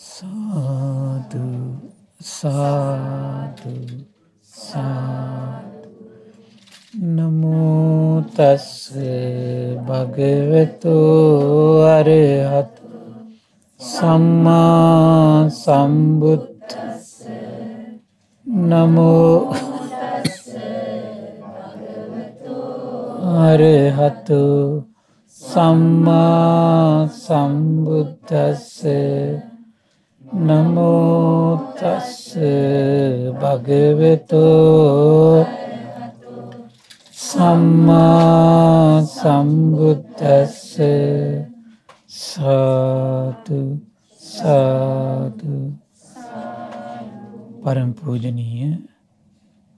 සාදු සාදු සාදු නමුතස්ස භගවතු අරහත් සම්මා සම්බුත් නමෝ අරහතු සම්මා සම්බුද්ධස්සේ නමෝතස්ස භගවෙතු සම්මා සම්බුද්දස්ස සාතු සාතු පරම්පූජනීය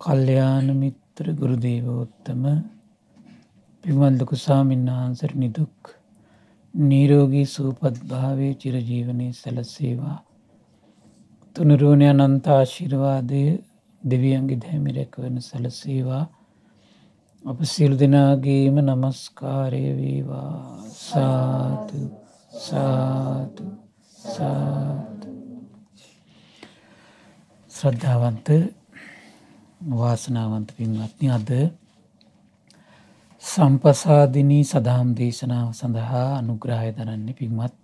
කල්්‍යයාන මිත්‍ර ගුරුදේවෝත්තම පිමල්ලකු සාමින් වහන්සර නිදුක් නීරෝගී සූපත් භාවේ චිරජීවනය සැලසේවා තුනරුවණය අනන්තාශිරවාදය දෙවියන්ගේ දැමි රැකවන සැලසේවා අප සිල් දෙනාගේම නමස්කාරය වේවා සාතු සාතු සාතු ශ්‍රද්ධාවන්ත වාසනාවන්ත පින්වත්නි අද සම්පසාදිනී සදහම් දේශනාව සඳහා අනුග්‍රහය දරන්නේ පින්වත්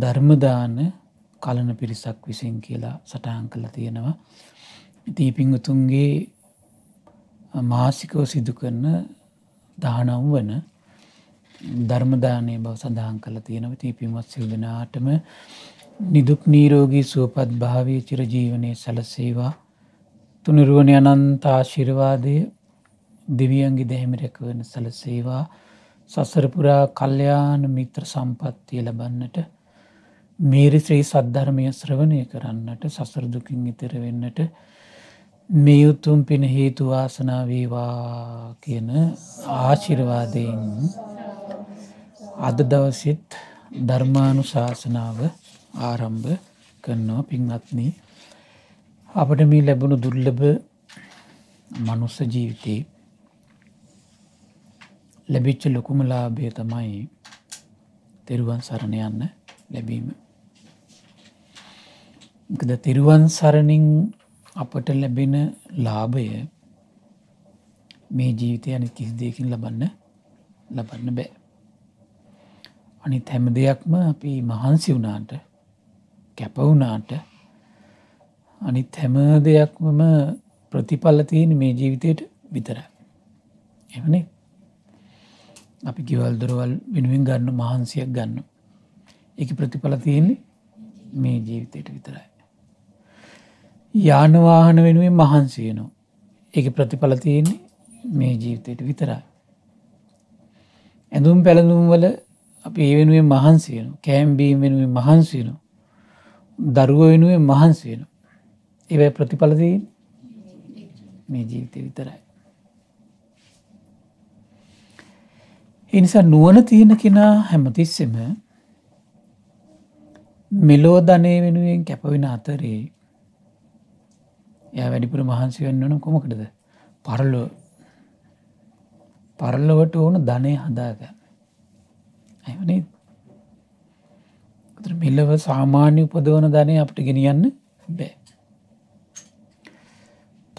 ධර්මදාන කලන පිරිසක් විසින් කියලා සටහන් කළ තියෙනවා. ඉති පිංගතුන්ගේ මාසිකව සිදුකරන දානම් වන ධර්මදානය බව සඳහන් කළ තියෙනව ති පිමත් සිල්දනාටම නිදුක් නීරෝගී සුවපත් භාවය චිරජීවනය සැලසේවා තුනිරුවන අනන්ත ආශිරවාදය දෙවියන්ගේ දැහමිරැක වන සැලසේවා සසරපුරා කල්්‍යයාන මිත්‍ර සම්පත්තිය ලබන්නට මේරිශ්‍රී සද්ධර්මය ශ්‍රවණය කරන්නට සසරදුකින් ඉතර වෙන්නට මේ උතුම් පින හේතු වාසනාවේවා කියන ආශිර්වාදයෙන් අද දවසිත් ධර්මානු ශාසනාව ආරම්භ කරනවා පින්වත්නී අපට මේ ලැබුණු දුර්ලභ මනුස්ස ජීවිතේ ලැබිච්ච ලොකුම ලාභය තමයි තෙරුවන් සරණ යන්න ලැබීම ගද තිරුවන් සරණින් අපට ලැබෙන ලාභය මේ ජීවිතය අනි කිසි දෙයකින් ලබන්න ලබන්න බෑ. අනි හැම දෙයක්ම අපි මහන්සි වුනාට කැපවුනාට අනිත් හැම දෙයක්මම ප්‍රතිඵල්ලතියෙන් මේ ජීවිතයට විතර. එමනේ අපි කිවල් දොරවල් වෙනුවෙන් ගන්න මහන්සියක් ගන්න. එක ප්‍රතිඵල තියෙන්නේ මේ ජීවිතයට විතරයි. යානවාහන වෙනුවෙන් මහන්සියනවා. එක ප්‍රතිඵල තියෙන්නේ මේ ජීවිතයට විතරයි. ඇඳුම් පැළඳුම් වල අපි ඒ වෙනුවෙන් මහන්සියන කෑම්බීම් වෙනුවෙන් මහන්සියනු දරුව වෙනුවෙන් මහන්සියනු ඒවයි ප්‍රතිඵලදී මේ ජීවිතය විතරයි. එනිසා නුවන තියෙන කෙනා හැමතිස්සෙම මෙලෝධනය වෙනුවෙන් කැපවෙන අතරේ එය වැඩිපුර මහන්සි වෙන්න ඕන කොමකටද පරලෝ පරල්ලවට ඕන ධනය හදාගන්න ඇවනේ මෙල්ලව සාමාන්‍ය උපදවන ධනය අපට ගෙනියන්න බෑ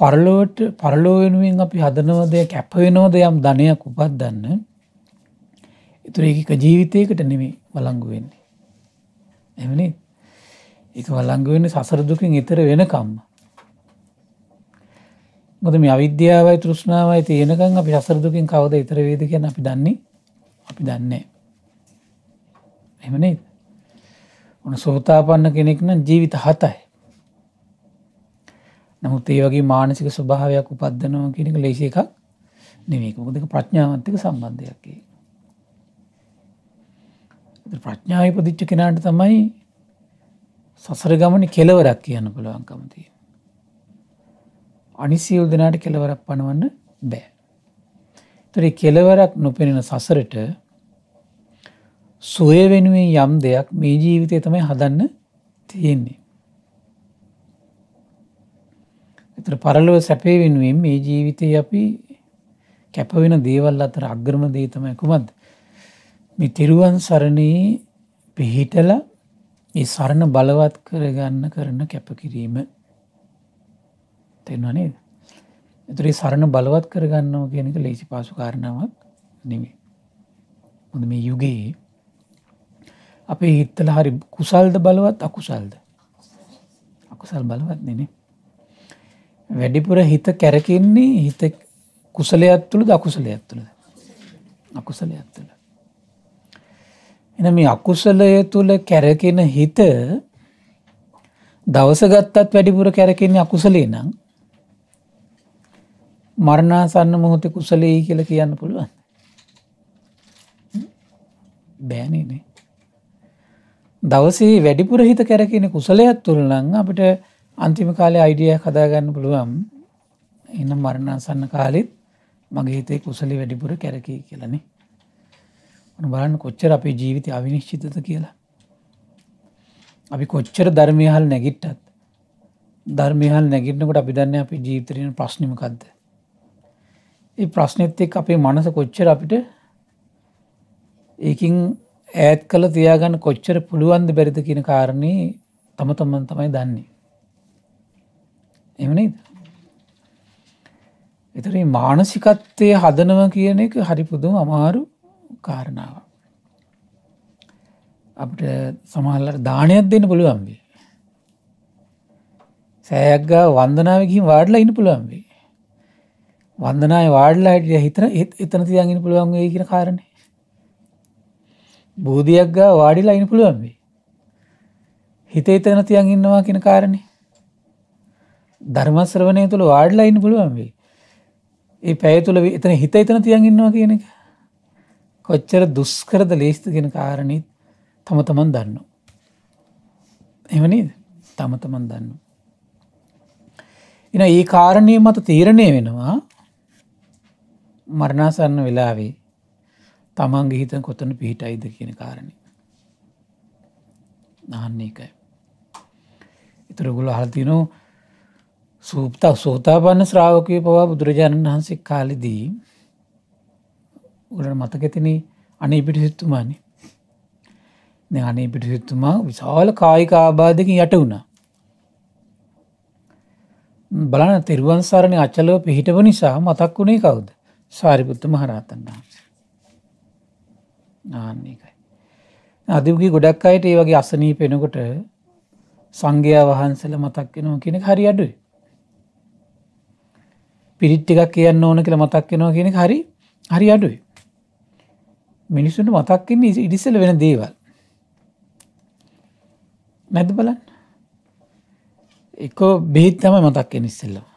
පරලෝට පරලෝ වෙනුවෙන් අපි හදනවදය කැපවෙනෝද යම් ධනයක් උපත් දන්න ඉතුර එක ජීවිතයකට නෙමේ වලංගු වෙන්නේ එමනි එක වලංගුවෙන්න සසරදුකින් ඉතර වෙනකම්ම මොකද මේ අවිද්‍යාවයි තෘෂ්ණාවයි තියෙනකන් අපි සසර දුකින් කවුද ඊතර වේද කියන අපි දන්නේ අපි දන්නේ එහෙම නේද ඔන්න සෝතාපන්න කෙනෙක් නම් ජීවිත හතයි නමුත් ඒ වගේ මානසික ස්වභාවයක් උපද්දනවා කියන එක ලේසි එකක් නෙවෙයි මොකද ඒක ප්‍රඥාවත් එක්ක සම්බන්ධයක් ඒක ප්‍රඥාව ඉපදිච්ච කෙනාට තමයි සසර ගමනේ කෙලවරක් කියන්න පුළුවන්කම තියෙන්නේ අනිසියල් දෙනාට කෙලවරක් පණවන්න බෑ. තොරි කෙලවරක් නොපෙනෙන සසරට සුවය වෙනුවෙන් යම් දෙයක් මේ ජීවිතය තමයි හදන්න තියෙන්නේ. එතර පරලොව සැපේ වෙනුවෙන් මේ ජීවිතය අපි කැපවෙන දේවල් අතර අග්‍රම දේ තමයි කුමක්ද මේ තිරුවන් සරණේ පිහිටලා ඒ සරණ බලවත් කරගන්න කරන කැපකිරීම තෙන්වා නේද එතුරේ සරණ බලවත් කරගන්නවා කියනක ලේසි පාසු කාරණාවක් නෙමේ හොඳ මේ යුගයේ අපේ හිත්තල හරි කුසල්ද බලවත් අකුසල්ද අකුසල් බලවත් නනේ වැඩිපුර හිත කැරකෙන්නේ හිත කුසලයක් තුළ දකුසලයක් තුළද අකුසලයක් තුළ එන මේ අකුසලය තුළ කැරකෙන හිත දවසගත්තත් වැඩිපුර කැරකෙන්නේ අකුසලේ නම් මරණාසන්න මොහොත කුසලෙයි කියල කියන්න පුළුවන් බෑනනේ දවසේ වැඩිපුර හිත කැරකෙන කුසලයක් තුළනං අපට අන්තිම කාලය අයිඩිය කදාගන්න පුළුවන් එනම් මරණාසන්න කාලෙත් මගේ හිතේ කුසලි වැඩිපුර කැරකී කියලනේ බලන්න කොච්චර අපේ ජීවිත අවිනිශ්චිතත කියලා අපි කොච්චර ධර්මයහල් නැගිට්ටත් ධර්මයහල් නැගිටනකොට අපි දන්න අපි ජීවිතරෙන ප්‍රශ්නිමකක්ද ඒ ප්‍රශ්නෙත් එක් අපේ මනස කොච්චර අපිට ඒකින් ඈත් කළ තියාගන්න කොච්චර පුළුවන්ද බැරිද කියන කාරණය තම තමන් තමයි දන්නේ. එමනයිද. එතර මානසිකත්වය හදනව කියන එක හරිපුදුම අමාරු කාරණාව. අපට සමහල්ලට දානයක් දෙන්න පුළුවන්බේ. සෑයක්ගා වන්දනාවකින් වාඩලා ඉන්න පුළුවන්බේ. වන්දනාය වාඩලා හිටිය හිතන එතන තියන්ගෙන පුළුවන් වෙයි කියන කාරණේ. බෝධියක් ගා වාඩිලා ඉන්න පුළුවන් වෙයි. හිතේ තන තියන් ඉන්නවා කියන කාරණේ. ධර්ම ශ්‍රවණය තුල වාඩිලා ඉන්න පුළුවන් වෙයි. ඒ පැය තුල එතන හිත එතන තියන් ඉන්නවා කියන එක. කොච්චර දුෂ්කරද ලේස්තිද කියන කාරණේ තම තමන් දන්නවා. එහෙම නේද? තම තමන් දන්නවා. එන ඒ කාරණේ මත තීරණය වෙනවා මරණාසන්න වෙලාවේ තමන්ගේ හිත කොතන පිහිටයිද කියන කාරණය. නහන්නේ එකයි. ඉතුරගුල හල්තිනෝ සූප්ත සෝතාපන්න ශ්‍රාවකය පවා බුදුරජාණන් වහන්සේ කාලෙදී උලට මතකැතින අනේ පිටි සිත්තුමානේ නැ අනේ පිටි සිත්තුමා විශාල කායික ආබාධකින් යට වුණා. බලන තෙරුවන් සරණය අචලව පිහිටව නිසා මතක් වුණේ කවුද. සාරිපුත්ත මහරහතන් වහන්සේ. ආන්නේකයි. අධිවගේ ගොඩක් අයට ඒ වගේ අසනී පෙනකොට සංඝයා වහන්සල මතක්කෙනවා කෙනෙක් හරි අඩුයි. පිරිට්ටිකක් කියන්න ඕන කියලා මතක්කෙනවා කෙනෙක් හරි හරි අඩුයි. මිනිස්සුන්ට මතක්කන්නේ ඉඩිසල වෙන දේවල්. නැද බලන්න එකෝ බෙහිත් තම මතක්කෙන ඉස්සෙල්ලා.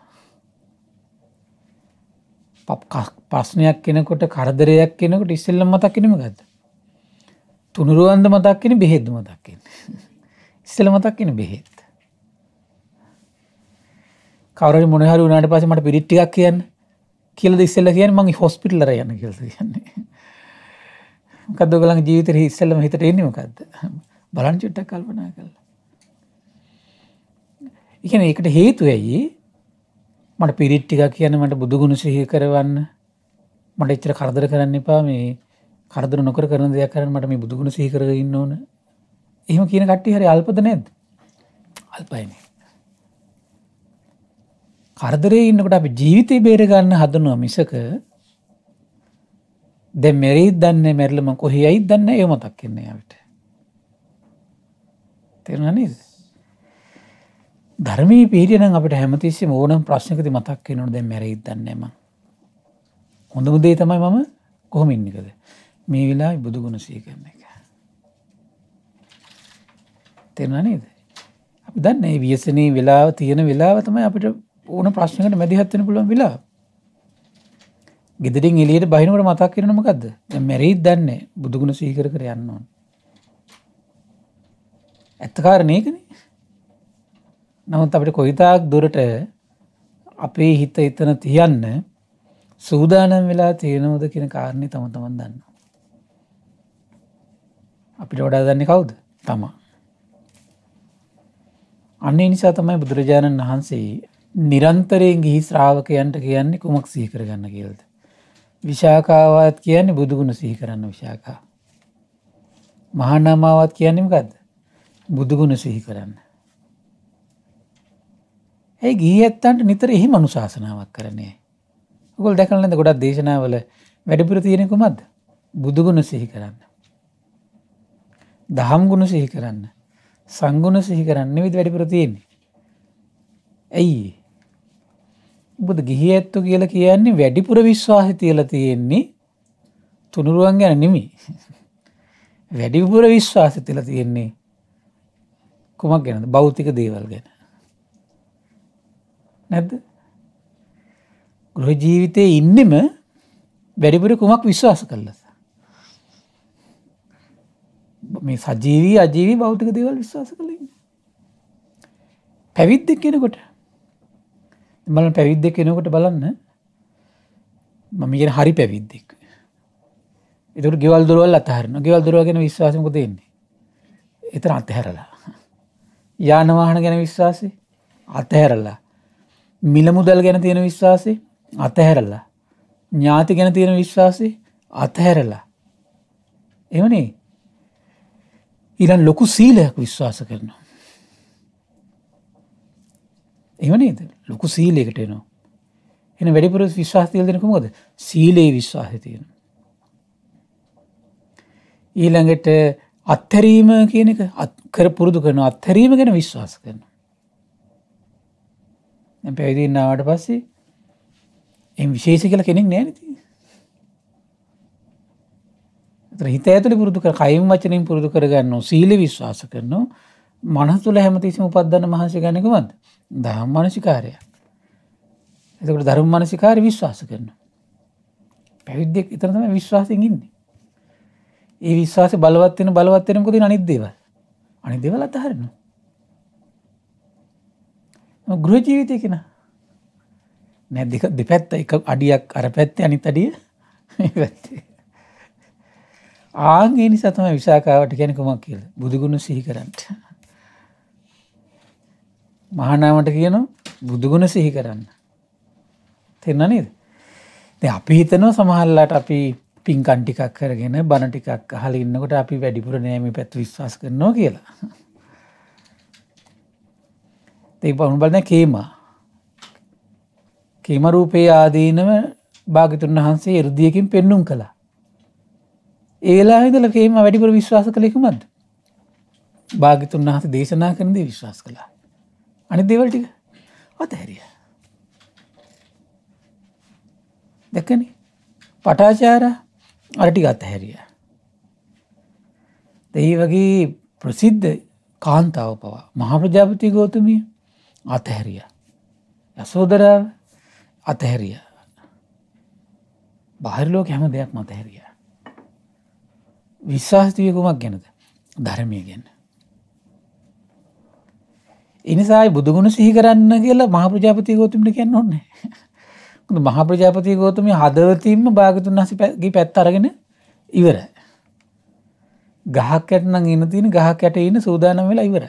පප්කක් ප්‍රශ්නයක් කෙනකොට කරදරයක් කෙනකොට ඉස්සෙල්ලම් මතක් කෙනම ගත්ත. තුනුරුවන්ද මතක් කෙන බෙහෙද්ද මතක් කෙන. ඉස්සෙල මතක් කෙන බෙහෙත්. කවර මොනහර වුණට පස මට පිරිට්ටික් කියන්න කියල ඉස්සල්ල කියන්න මගේ හොස්පිටල්ලර යන්න කියල කියන්නේ. කද ගලන් ජීවිතර ඉස්සල්ලම හිතට එන්නමකක්ද බලන් චුට්ටක් කල්පනා කල්ල. ඉගෙන ඒකට හේතු ඇයි මට පිරිට්ටික කියන්න මට බුදුගුණ සිහි කරවන්න මට එච්චර කරදර කරන්න එපා මේ කරදර නොකර කරන දෙයක් කරන මට මේ බුදුගුණ සහිකර ඉන්න ඕන එහම කියන කට්ටි හරි අල්පද නැද අල්පයින කරදරේ ඉන්නකට අපි ජීවිතය බේරගන්න හදනවා මිසක දෙ මෙරෙයිත් දන්න මැරලම කොහෙ අයිත් දන්න ඒ මතක් කියන්නේ යට තෙරනනේද ධර්මී පීටනම් අපට හැමතිස්සේ ඕනම් ප්‍රශ්නකති මතක් වෙනොට දැ මැරෙයිත් දන්නේම හොඳම දේ තමයි මම කොහොම ඉන්නකද මේ වෙලා බුදුගුණ සී කරන එක තෙරෙන නේද අපි දන්න ඒ වියසනී වෙලාව තියෙන වෙලාව තමයි අපිට ඕන ප්‍රශ්නකට මැදිහත්වෙන පුළුවන් වෙලා ගෙදරින් එලියට බහිනකට මතක් කරන මොකක්ද මැරෙයිත් දන්නේ බුදුගුණ සීකර කර යන්න ඕන ඇත්තකාරණයකන නමුත් අපිට කොහිතාක් දුරට අපේ හිත එතන තියන්න සූදානම් වෙලා තියෙනවද කියන කාරණය තම තමන් දන්න. අපිට වඩා දන්නේ කවුද තමා. අන්නේ නිසා තමයි බුදුරජාණන් වහන්සේ නිරන්තරයෙන් ගිහි ශ්‍රාවකයන්ට කියන්නේ කුමක් සීකර ගන්න කියලද. විශාකාවත් කියන්නේ බුදුගුණ සිහිකරන්න විශාකා. මහනමාවත් කියන්නේමකද බුදුගුණ සිහි කරන්න. ඇයි ගී ඇත්තන්ට නිතර එහි මනුශාසනාවක් කරන්නේ. ගොල් දැකලනද ගොඩක් දේශනාවල වැඩිපුර තියෙනෙකුමත් බුදුගුණ සිහි කරන්න. දහම් ගුණ සිහි කරන්න සංගුණ සිහි කරන්න විත් වැඩිපුර තියෙන්නේ. ඇයි බුදු ගිහි ඇත්තු කියල කියන්නේ වැඩිපුර විශ්වාහි තියල තියෙන්නේ තුනුරුවන් ගැන නෙමි වැඩිපුර විශ්වාස තිල තියෙන්නේ කුමක් ගැන බෞතික දේවල් ගැන නැද ගෘහ ජීවිතයේ ඉන්නෙම වැඩිපුර කුමක් විශ්වාස කළස. මේ සජීවී අජීවී භෞතික දේවල් විශ්වාස කළන්න. පැවිද්ද කෙනකොට මල පැවිද්ද කෙනකොට බලන්න මම ගෙන හරි පැවිද්දෙක්. එතුට ගෙවල් දුරුවල් අතහරන ගෙවල් දුරුව ගැන විශ්වාසමක දෙන්නේ. එතන අතහැරලා. යානවාහන ගැන විශ්වාසය අතහැරලා. මිල මුදල් ගැන තියෙන විශ්වාසේ අතහැරලා ඥාති ගැන තියෙන විශ්වාසය අතහැරලා එවනේ ඉරන් ලොකු සීලයක් විශ්වාස කරනවා එවනේද ලොකු සීලයකට එනවා එන වැඩිපුර විශ්වාසතියල් දෙනක මොද සීලයේ විශ්වාසය තියෙන ඊළඟට අත්හැරීම කියන එක කර පුරුදු කරන අත්හැරීම ගැන විශ්වාස කරන පැවිදින්නාවට පස්සේ එම් විශේෂ කියලා කෙනෙක් නෑනති හිත ඇතුළි පුරුදු කර කයිම් වචනින් පුරුදු කරගන්නවා සීල විශ්වාස කරනවා මනහ තුළ හැමතිසිම උපද්දන්න මහන්සි ගණකමද දහම් මනසිකාරයක් එතකට ධර්ම මනසිකාරය විශ්වාස කරන පැවිද්දෙක් ඉතරතම විශ්වාසින් ඉන්නේ ඒ විශ්වාස බලවත්වෙන බලවත්වෙනකොති අනිත්දේව අනි දෙවල අතහරනවා ගෘහ ජීවිතය කෙනා නෑ දෙක දෙපැත්ත එක අඩියක් අර පැත්ත අනිත් අඩිය පැත්තේ. ආන්ගේ නිසා තමයි විසාකාවට කියන කුමක් කියල බුදුගුණ සිහි කරන්නට. මහනාමට කියන බුදුගුණ සිහි කරන්න. තෙන්න නේද. අපි හිතනෝ සමහල්ලාට අපි පින්කන් ටිකක් කරගෙන බණ ටිකක් අහලා ඉන්නකොට අපි වැඩිපුර නෑ මේ පැත්ත විශ්වාස කරනවා කියලා. ඒ බහුන් බලන කේමා කීමරූපයේ ආදීනව භාගතුන් වහන්සේ එරුදියකින් පෙන්නුම් කළා. ඒලා හිදල කේම වැඩිපුර විශ්වාස කළෙකුමද. භාගිතුන් වහස දේශනා කරනද විශ්වාස කළා. අනි දෙවල්ටික අතහැරිය. දෙකන පටාචාර අරටි අතහැරිය. දෙයි වගේ ප්‍රසිද්ධ කාන්තාව පවා මහාප්‍රජාපති ගෝතමිය අතහැරිය. යසෝදරාව අතහැරිය බාහිරලෝක හැම දෙයක් මතහැරිය විශ්වාස්තියකුමක් ගැනද ධර්මය ගැන්න එනිසායි බුදුගුණ සිහි කරන්න කියලා මහප්‍රජාපති ගෝතුමට කියන්න ඕන්න මහප්‍රජාපති ගෝතම හදවතින්ම භාගතුන් වහසගේ පැත් අරගෙන ඉවර ගහක්කට නම් ඉන්න තියෙන ගහකට ඉන්න සූදානම් වෙලා ඉවර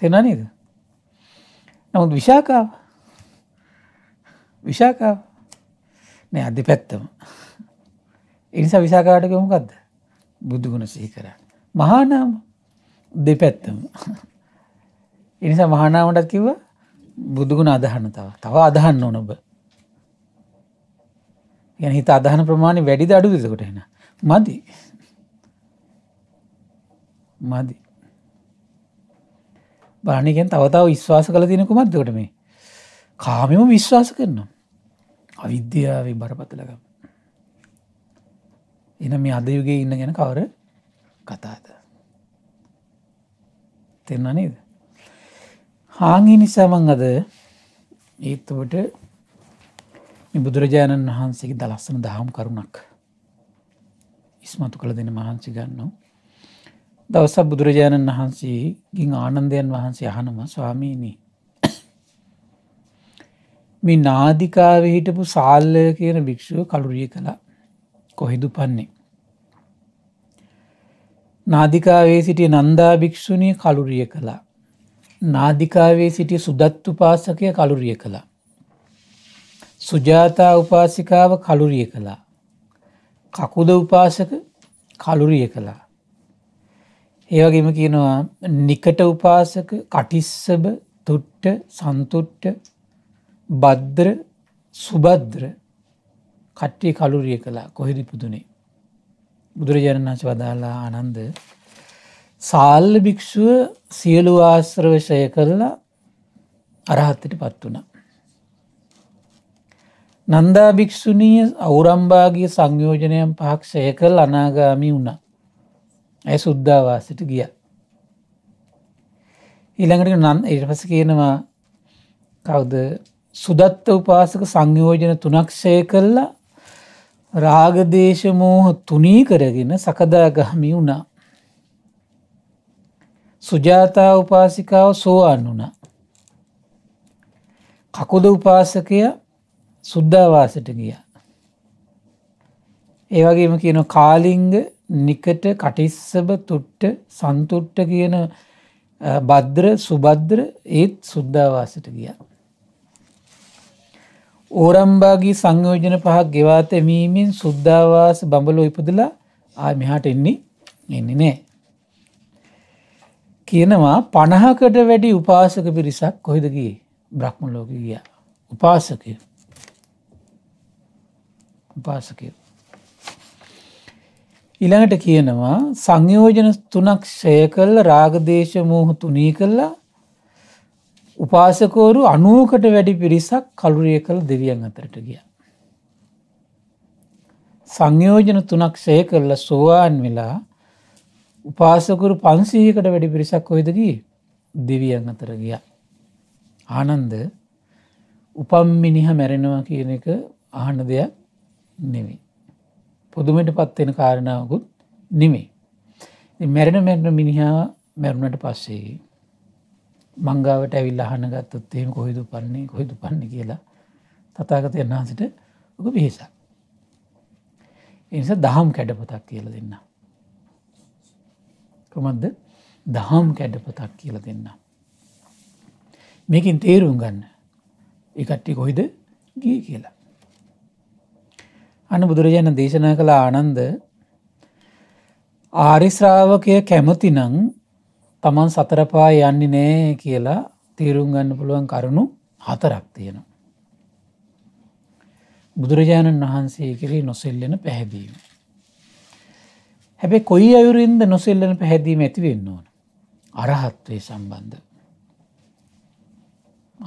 තෙනනේද නමුත් විශාකාව විශාකාව නෑ අධි පැත්තම එනිසා විසාකාටක මොකක්ද බුදුගුණ සීකර මහානාම දෙපැත්තම එනිසා මහනාමටත් කිව්ව බුදුගුණ අදහන්න තව තව අදහන්න ඕනොබ ගැන හිත අදහන ප්‍රමාණය වැඩිද අඩු දෙසකොට එන මදි මදි බාණිකෙන් තවතාව විශ්වාස කළ තිනකුමත් දකට මේ කාමම විශ්වාස කරනවා අවිද්‍යාවේ බරපතලකම. එන මේ අදයුගේ ඉන්න ගැන කවර කතාද. තෙන්න නේද. හාංගි නිසාමං අද ඒත් ඔබට බුදුරජාණන් වහන්සේගේ දලස්සන දහම් කරුණක් ඉස්මතු කළ දෙන මහන්සි ගන්නවා. දවසක් බුදුරජාණන් වහන්සේ ගින් ආනන්දයන් වහන්සේ අහනම ස්වාමීනී මේ නාධිකාව හිටපු සාල්ලය කියන භික්‍ෂුව කළුරිය කළා කොහෙදු පන්නේ. නාධිකාවේ සිටිය නන්දා භික්‍ෂුණය කළුරිය කළා. නාධිකාවේ සිටිය සුදත්තු පාසකය කළුරිය කළා. සුජාතා උපාසිකාව කළුරිය කළා. කකුද උපාසක කළුරිය කළා. ඒවගේම කියනවා නිකට උපාසක කටිස්සභ තුට්ට සන්තුට්ට බද්ද්‍ර සුබද්ද්‍ර කට්ටිය කලුරිය කලා කොහෙදි පුදුනේ. බුදුරජාණන් වන්ස වදාලා ආනන්ද සාල්ල භික්‍ෂුව සියලු ආශ්‍රවශය කරලා අරහත්තට පත් වුණ. නන්දා භික්‍ෂුණීය අවුරම්භාගේ සංයෝජනයන් පහක්ෂය කල් අනාගාමි වුණා. ඇය සුද්ධවාසට ගිය. ඊළඟට නන් ඉට පස කියනවා කවුද සුදත්ත උපාසක සංයෝජන තුනක්ෂය කරලා රාගදේශමෝහ තුනී කරගෙන සකදාගහමි වුණා. සුජාතා උපාසිකාව සෝවාන් වුණා. කකුද උපාසකය සුද්ධවාසට ගිය. ඒවගේම කියන කාලිංග නිකට කටිස්සභ තුට්ට සන්තුට්ට කියන බද්ද්‍ර සුබද්ද්‍ර ඒත් සුද්ධවාසට ගියා. ඕරම්බාගේ සංයෝජන පහක් ගෙවා තැමීමෙන් සුද්ධවාස බඹලෝ ඉපදලා ආ මෙහාට එන්නේ එන්නේ නෑ. කියනවා පණහකට වැඩි උපාසක පිරිසක් කොහෙදගේ බ්‍රහ්ම ලෝක ගිය උපාසකය උපාසකය. ඉළඟට කියනවා සංයෝජන තුනක් ෂය කල්ල රාගදේශ මූහ තුනී කල්ලා උපාසකෝරු අනූකට වැඩි පිරිසක් කළුරිය කළ දෙවියන් අතරට ගිය. සංයෝජන තුනක් සය කරල සෝවාන් වෙලා උපාසකුරු පන්සීකට වැඩි පිරිසක් කොයිදගී දෙවියන් අතර ගිය. ආනන්ද උපම් මිනිහ මැරෙනවා කියන එක අහන දෙයක් නෙවේ. පුදුමට පත්වෙන කාරණාවකුත් නෙමේ. මැරෙන මැරණ මිනිහා මැරුණට පස්සේ මංගාවට ඇවිල් අහන ගත්තොත් එහෙම කොහොදු පන්නේ කොහොදු පන්න කියලා තතාගතයන් වහන්සට ඔක පිහිසක්. එනිසා දහම් කැඩපතක් කියල දෙන්න. කොමත්ද දහම් කැඩපතක් කියල දෙන්න. මේකින් තේරුම් ගන්න එකට්ටි කොයිද ගිය කියලා. අන බුදුරජාණන් දේශනා කළ ආනන්ද ආරිශ්‍රාවකය කැමති නං තමන් සතරපා යන්නේ නෑ කියලා තීරුම් ගන්න පුළුවන් කරුණු හතරක් තියෙනවා. බුදුරජාණන් වහන්සේ කෙරෙහි නොසෙල්ලෙන පැහැදීම. හැබැයි කොයි අයුරින්ද නොසෙල්ලන පැහැදීම ඇති වෙන්න ඕන. අරහත්වේ සම්බන්ධ.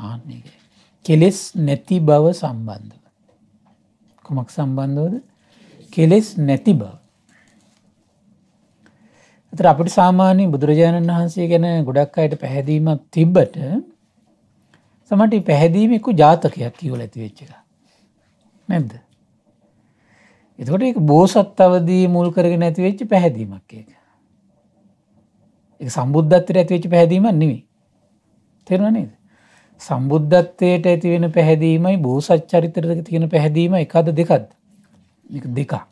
ආන්නේක. කෙලෙස් නැති බව සම්බන්ධව. කුමක් සම්බන්ධවද? කෙලෙස් නැති බව. එතට අපිට සාමාන්‍ය බුදුරජාණන් වහන්සේ ගැන ගොඩක් අයට පැහැදීමක් තිබ්බට සමට පැහැදීමෙකු ජාතකයක් කියවල ඇතිවෙච්ච එක නැද්ද එතකොට එක බෝසත් අවදී මුල් කරගෙන ඇතිවෙච්ච පැහැදීමක් එක එක සම්බුද්ධත්තර ඇතිවෙච්ච පැහැදීමක් නෙවී තෙරන නේද සම්බුද්ධත්වයට ඇතිවෙන පැහැදීමයි බෝසත් චරිතරක තියෙන පැහැදීම එකද දෙකක්ද දෙකා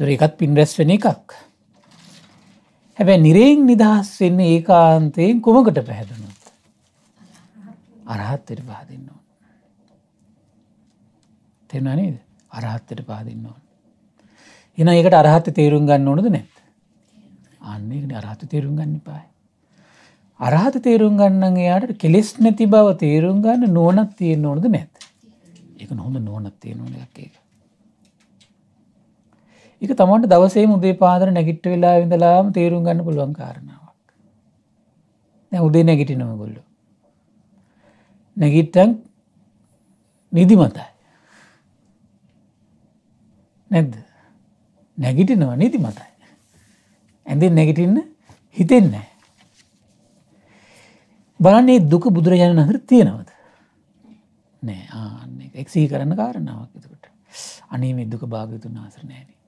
ඒකත් පින් රැස් වෙන එකක්. හැබැ නිරෙෙන් නිදහස් වෙන්නේ ඒ කාන්තයෙන් කොමකට පැහැදුණුත්. අරහත්තයට පාදින්න ඕන. තෙරෙන නේද අරහත්තයට පාදින්න ඕන. එන ඒකට අරහත්ත තේරුම් ගන්න ඕනද නැත්. අන්නේකට අරහත තේරුම් ගන්න පායි. අරහත තේරුම් ගන්නන් එයාට කෙලෙස් නැති බව තේරුම් ගන්න නෝනත් තියෙන් ඕනද නැත්. එක නොහොඳ නෝනත් තිය නොන එකක් ඒක. එක තමන්ට දවසේ මුදේ පාදර නැගිට්ට වෙලා විඳලාම තේරුම් ගන්න පුළුවන් කාරණාවක් දැ උදේ නැගිටි නොමගොල්ල නැගිට්ටන් නිදි මතයි නැද්ද නැගිටිනවා නිති මතයි ඇඳෙන් නැගිටින්න හිතෙන්නේ බලන්නේ දුක බුදුරජාණන් හර තියෙනවද නෑ ආන්න එක්සී කරන්න කාරණාවක් එතකට අනේ මේ දුක භාගතුන් ආසර නෑනේ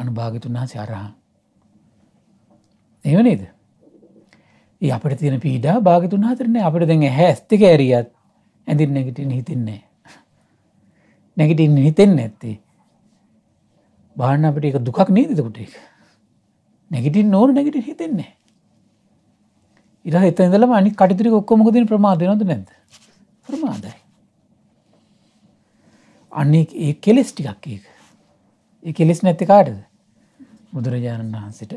අනුභාගතුන් වහන්සේ අරහා. එම නේද. ඒ අපට තියෙන පීඩා භාගතුන් හතරන්නේ අපට දෙ හැස්තික ඇරියත් ඇඳින් නැගටින් හිතින්නේ. නැගටින් හිතෙන්න ඇත්තේ. බාන අපට එක දුකක් නේදකුට එක. නැගටින් නෝර නැගට හිතෙන්නේ. ඉර එත ඉඳලම අනි කටිතුරි ඔක්කොමකදින් ප්‍රමාදයනොද නැද ප්‍රමාදයි. අන්නේ ඒ කෙලෙස් ටිකක් ඒක. ඒ කෙලෙස් නැති කාටද බුදුරජාණන් වහන්සට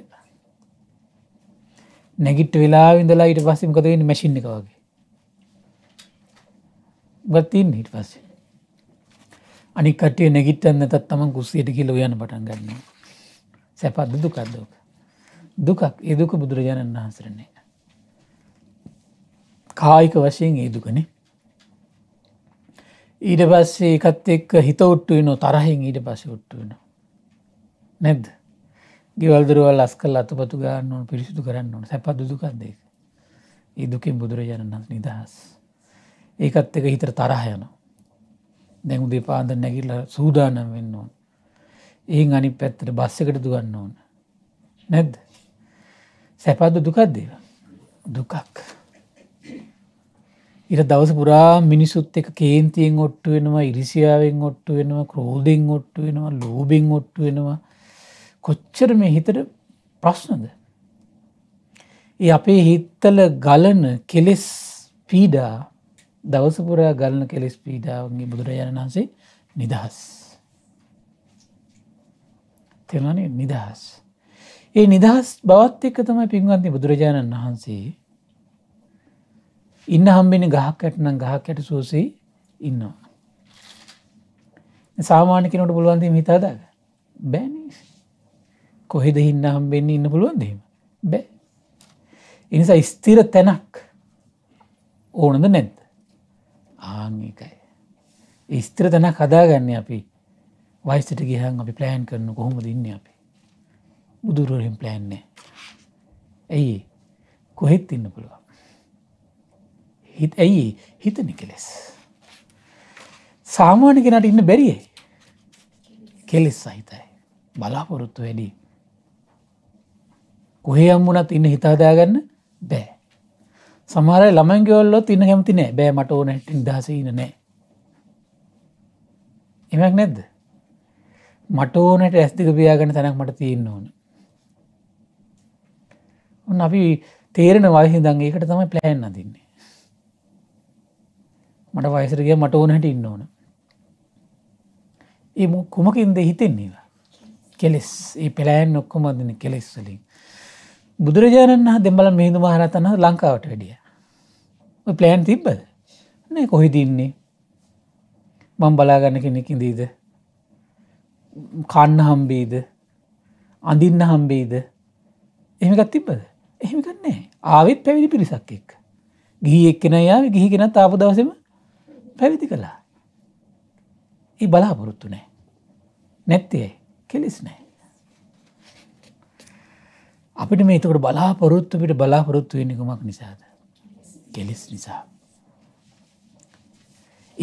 නැගිට් වෙලා ඉඳලා ඊට පස්සෙම කදවෙන්න මැසිින් එක වගේ ගත්තින් හිට පස්සේ අනිකටය නැගිටන්න තත් තමන් කුස්සියට කියල යන පටන් ගන්න සැපත් දුකක්දෝක දුකක් ඒදුක බුදුරජාණන් වහන්සරන්නේ කායික වශයෙන් ඒදුකනේ ඊට පස්සේ එකත් එක් හිත ඔට්ටුවන තරහෙන් ඊට පස ඔට්ටුවනවා නැද්ද ගෙවල්දරුවල් අස්කල් අතපතු ගන්න ඕන පිරිසිදු කරන්න ඕන සැපත් දුකක්දේ ඒ දුකින් බුදුරජාණන් වන්ස නිදහස් ඒකත් එක හිතර තරහ යනවා දැන් උදේ පාන්දර නැගිටලා සූදානම් වෙන්න ඕන. එහෙන් අනිත් පැත්තට බස් එකට දුවන්න ඕන. නැද්ද? සැපද දුකද ඒවා? දුකක්. ඊට දවස පුරා මිනිසුත් එක්ක කේන්තියෙන් ඔට්ටු වෙනවා, ඉරිසියාවෙන් ඔට්ටු වෙනවා, ක්‍රෝධෙන් ඔට්ටු වෙනවා, ලෝභෙන් ඔට්ටු වෙනවා. කොච්චර මේ හිතට ප්‍රශ්නද. ඒ අපේ හිත්තල ගලන කෙලෙස් පීඩා දවසපුරා ගලන කෙලෙස් පීඩාවන්ගේ බුදුරජාණන් වහන්සේ නිදහස්. තෙරනේ නිදහස්. ඒ නිදහස් බවත් එක්ක තමයි පින්වන්ති බුදුරජාණන් වහන්සේ ඉන්න හම්බෙන ගහක්කට නම් ගහක්කට සූසී ඉන්නවා. සාමාන්‍ය කෙනට පුළුවන්දී හිතාදාග බැනිස්. කොහෙද හින්න හම්බෙන්න්න ඉන්න පුළුවන් දීම බැ එනිසා ස්තිර තැනක් ඕනද නැද්ද ආංකයි ස්ත්‍ර තැනක් හදාගන්න අපි වයිස්ට ගිහන් අපි ප්ලෑන් කරන කොහොම දෙන්න අපි බුදුරුවරින් ප්ලෑන්නේ ඇයි කොහෙත් ඉන්න පුළුවන් හිත් ඇයි හිතන කෙලෙස් සාමාන්‍ය කෙනට ඉන්න බැරියේ කෙලෙස් සහිතයි බලාපොරොත්තු වැඩී කොහේ අම්මුණත් ඉන්න හිතාදාගන්න බෑ සමහර ළමංගවල්ලොත් ඉන්න හැමති නෑ බෑ මට ඕන හැටින් දහස ඉන්න නෑ එමක් නැද්ද මට ඕනට ඇස්තික පියාගන්න තැනක් මට තියන්න ඕන ඔන්න අපි තේරෙන වයහිදන් ඒකට තමයි ප්ලෑන් අතින්නේ මට වයිසරගේ මට ඕන හැට ඉන්න ඕන ඒ කුමකින්ද හිතෙන්නේලා කෙලෙස් ඒ පෙළෑන් ඔක්කොමදන කෙලෙස්වලින් බුදුරජාණන් හා දෙම්බලන් මිහිඳු මහරතන්න ලංකාවට වැඩිය ප්ලෑන් තිබ්බද නෑ කොහිදන්නේ මං බලාගන්න කෙනෙකින්දීද කන්න හම්බේද අඳින්න හම්බේද එහෙමකත් තිබ්බද එහෙමකන්නේ ආවිත් පැවිදි පිරිසක් එක් ගිහි එක්කෙන යාව ගිහි කෙන තාප දවසම පැවිදි කළා ඒ බලාපොරොත්තු නෑ නැත්තේ කෙලෙස් නෑ අපිට මේ එතකට බලාපොරොත්තු පිට බලාපොරොත්තු වෙනකුමක් නිසාද. කෙලෙස් නිසා.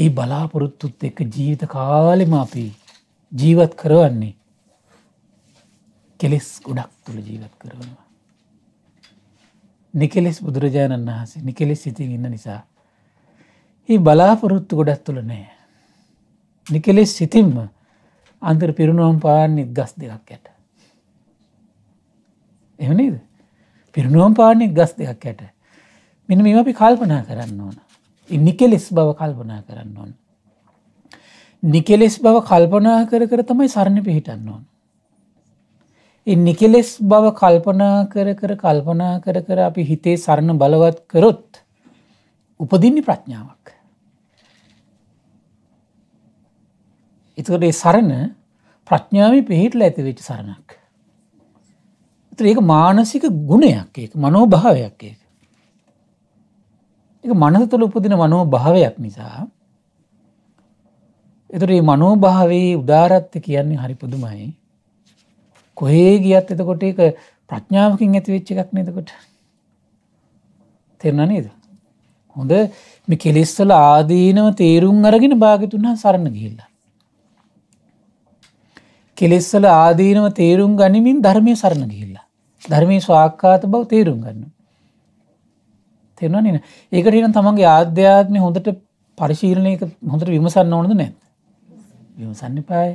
ඒ බලාපොරොත්තුත් එක ජීවිත කාලෙම අපි ජීවත් කරවන්නේ කෙලෙස් ගොඩක් තුළ ජීවත් කරවනවා. නිකෙලෙස් බුදුරජාණන් වහන්සේ නිකෙලෙස් සිතින් ඉන්න නිසා. ඒ බලාපොරොත්තු ගොඩක් තුළ නෑ. නිකෙලෙස් සිතින්ම අන්තර පිරුණුවම් පාන්නෙත් ගස් දෙයක් ඇට. එමනේද පිරුණුවම් පානෙක් ගස් දෙයක් ඇට මෙන මේ අපි කල්පනා කරන්න ඕන නිකෙලෙස් බව කල්පනා කරන්න ඕන නිකෙලෙස් බව කල්පනා කර කර තමයි සරණ පිහිටන්න ඕන නිකෙලෙස් බව කල්පනා කර කර කල්පනා කර කර අපි හිතේ සරණ බලවත් කරොත් උපදින්නේ ප්‍රඥාවක් එතකට සරණ ප්‍රඥාව පිහිටල ඇතිවෙච්ච සරණක් ඒක මානසික ගුණයක් ඒක මනෝ භාවයක් ඒක. එක මනස තුළ උපදින මනෝ භාවයක් නිසා එතුට ඒ මනෝභාවේ උදාරත්ත කියන්නේ හරි පුදුමයි. කොහේ ගියත් එතකොට එක ප්‍රඥාවකින් ඇති වෙච්ච එකක් නතකොට. තෙරණ නේද. හොඳ මේ කෙලෙස්සල ආදීනව තේරුම් අරගෙන භාගතුන් හා සරණ ගිහිල්ල. කෙලෙස්සල ආදීනව තේරුම් ගනිමින් ධර්මය සරණ ගිහිල්ලා. ධර්මී ස්වාක්කාත බව තේරුම් ගන්න. තෙරවා නන ඒකට නම් තමන්ගේ ආධ්‍යාත්මය හොඳට පරිශීලනයක හොඳට විමසන්න ඕනද නැත් විමසන්න පාය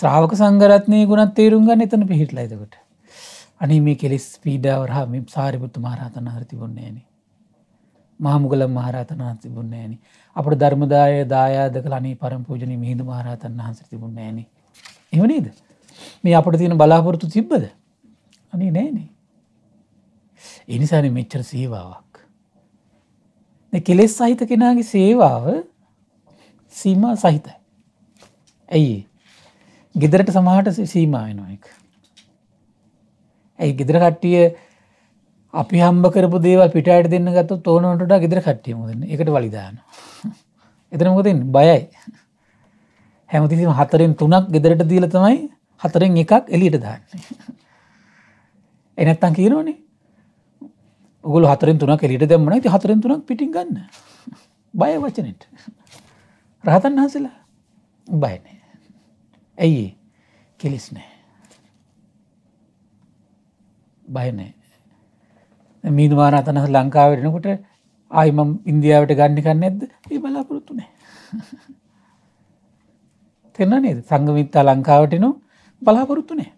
ශ්‍රාවක සංගරත්නය ගුණත් තේරුම් ගන්න එතන පිහිටලයිදකට අනි මේ කෙලෙස් පීඩාවරහ මෙ සාරිපුත්තු මහරහතන හරතිබුන්නේන මහමුගල මහරහතන හතිබුන්නේන අපට ධර්මදාය දායාද කලනී පරම් පූජනී මිහිදු මහරහතන් හසතිබුන්නේන එමනේද මේ අපට තියෙන බලාපොරොතු තිබ්බද අනේ නෑනේ. එනිසාන මෙච්චර සේවාවක්. කෙලෙස් සහිත කෙනාගේ සේවාව සීම සහිතයි. ඇයි ගෙදරට සමහට සීමාවෙනවා එක. ඇයි ගෙදර කට්ටිය අපි හම්බ කරපු දේවල් පිටායට දෙන්න ගත්ත තෝනට ගෙදර කට්ටියම දෙන්න එකට වලිදාන. එතනමකතින් බයයි. හැමතිසිම හතරෙන් තුනක් ගෙදරට දීල තමයි හතරෙන් එකක් එලියට දාන්න. එනැත්තන් කියනෝනේ ගල හතරින් තුනක් එලිට දෙමන ති හතරින් තුනක් පිටි ගන්න බය වචනට රහතන් වහසලා බයනෑ. ඇයි කෙලිස් නෑ. බයනෑ. මීදවාර අතන ලංකාවටනකොට ආයිම ඉන්දියාවට ගණ්ඩිකන්න ඇද ඒ බලාපොරොත්තු නෑ. තෙන්න නේද සංගමිත්තා ලංකාවටනු බලාපොරොත්තු නෑ.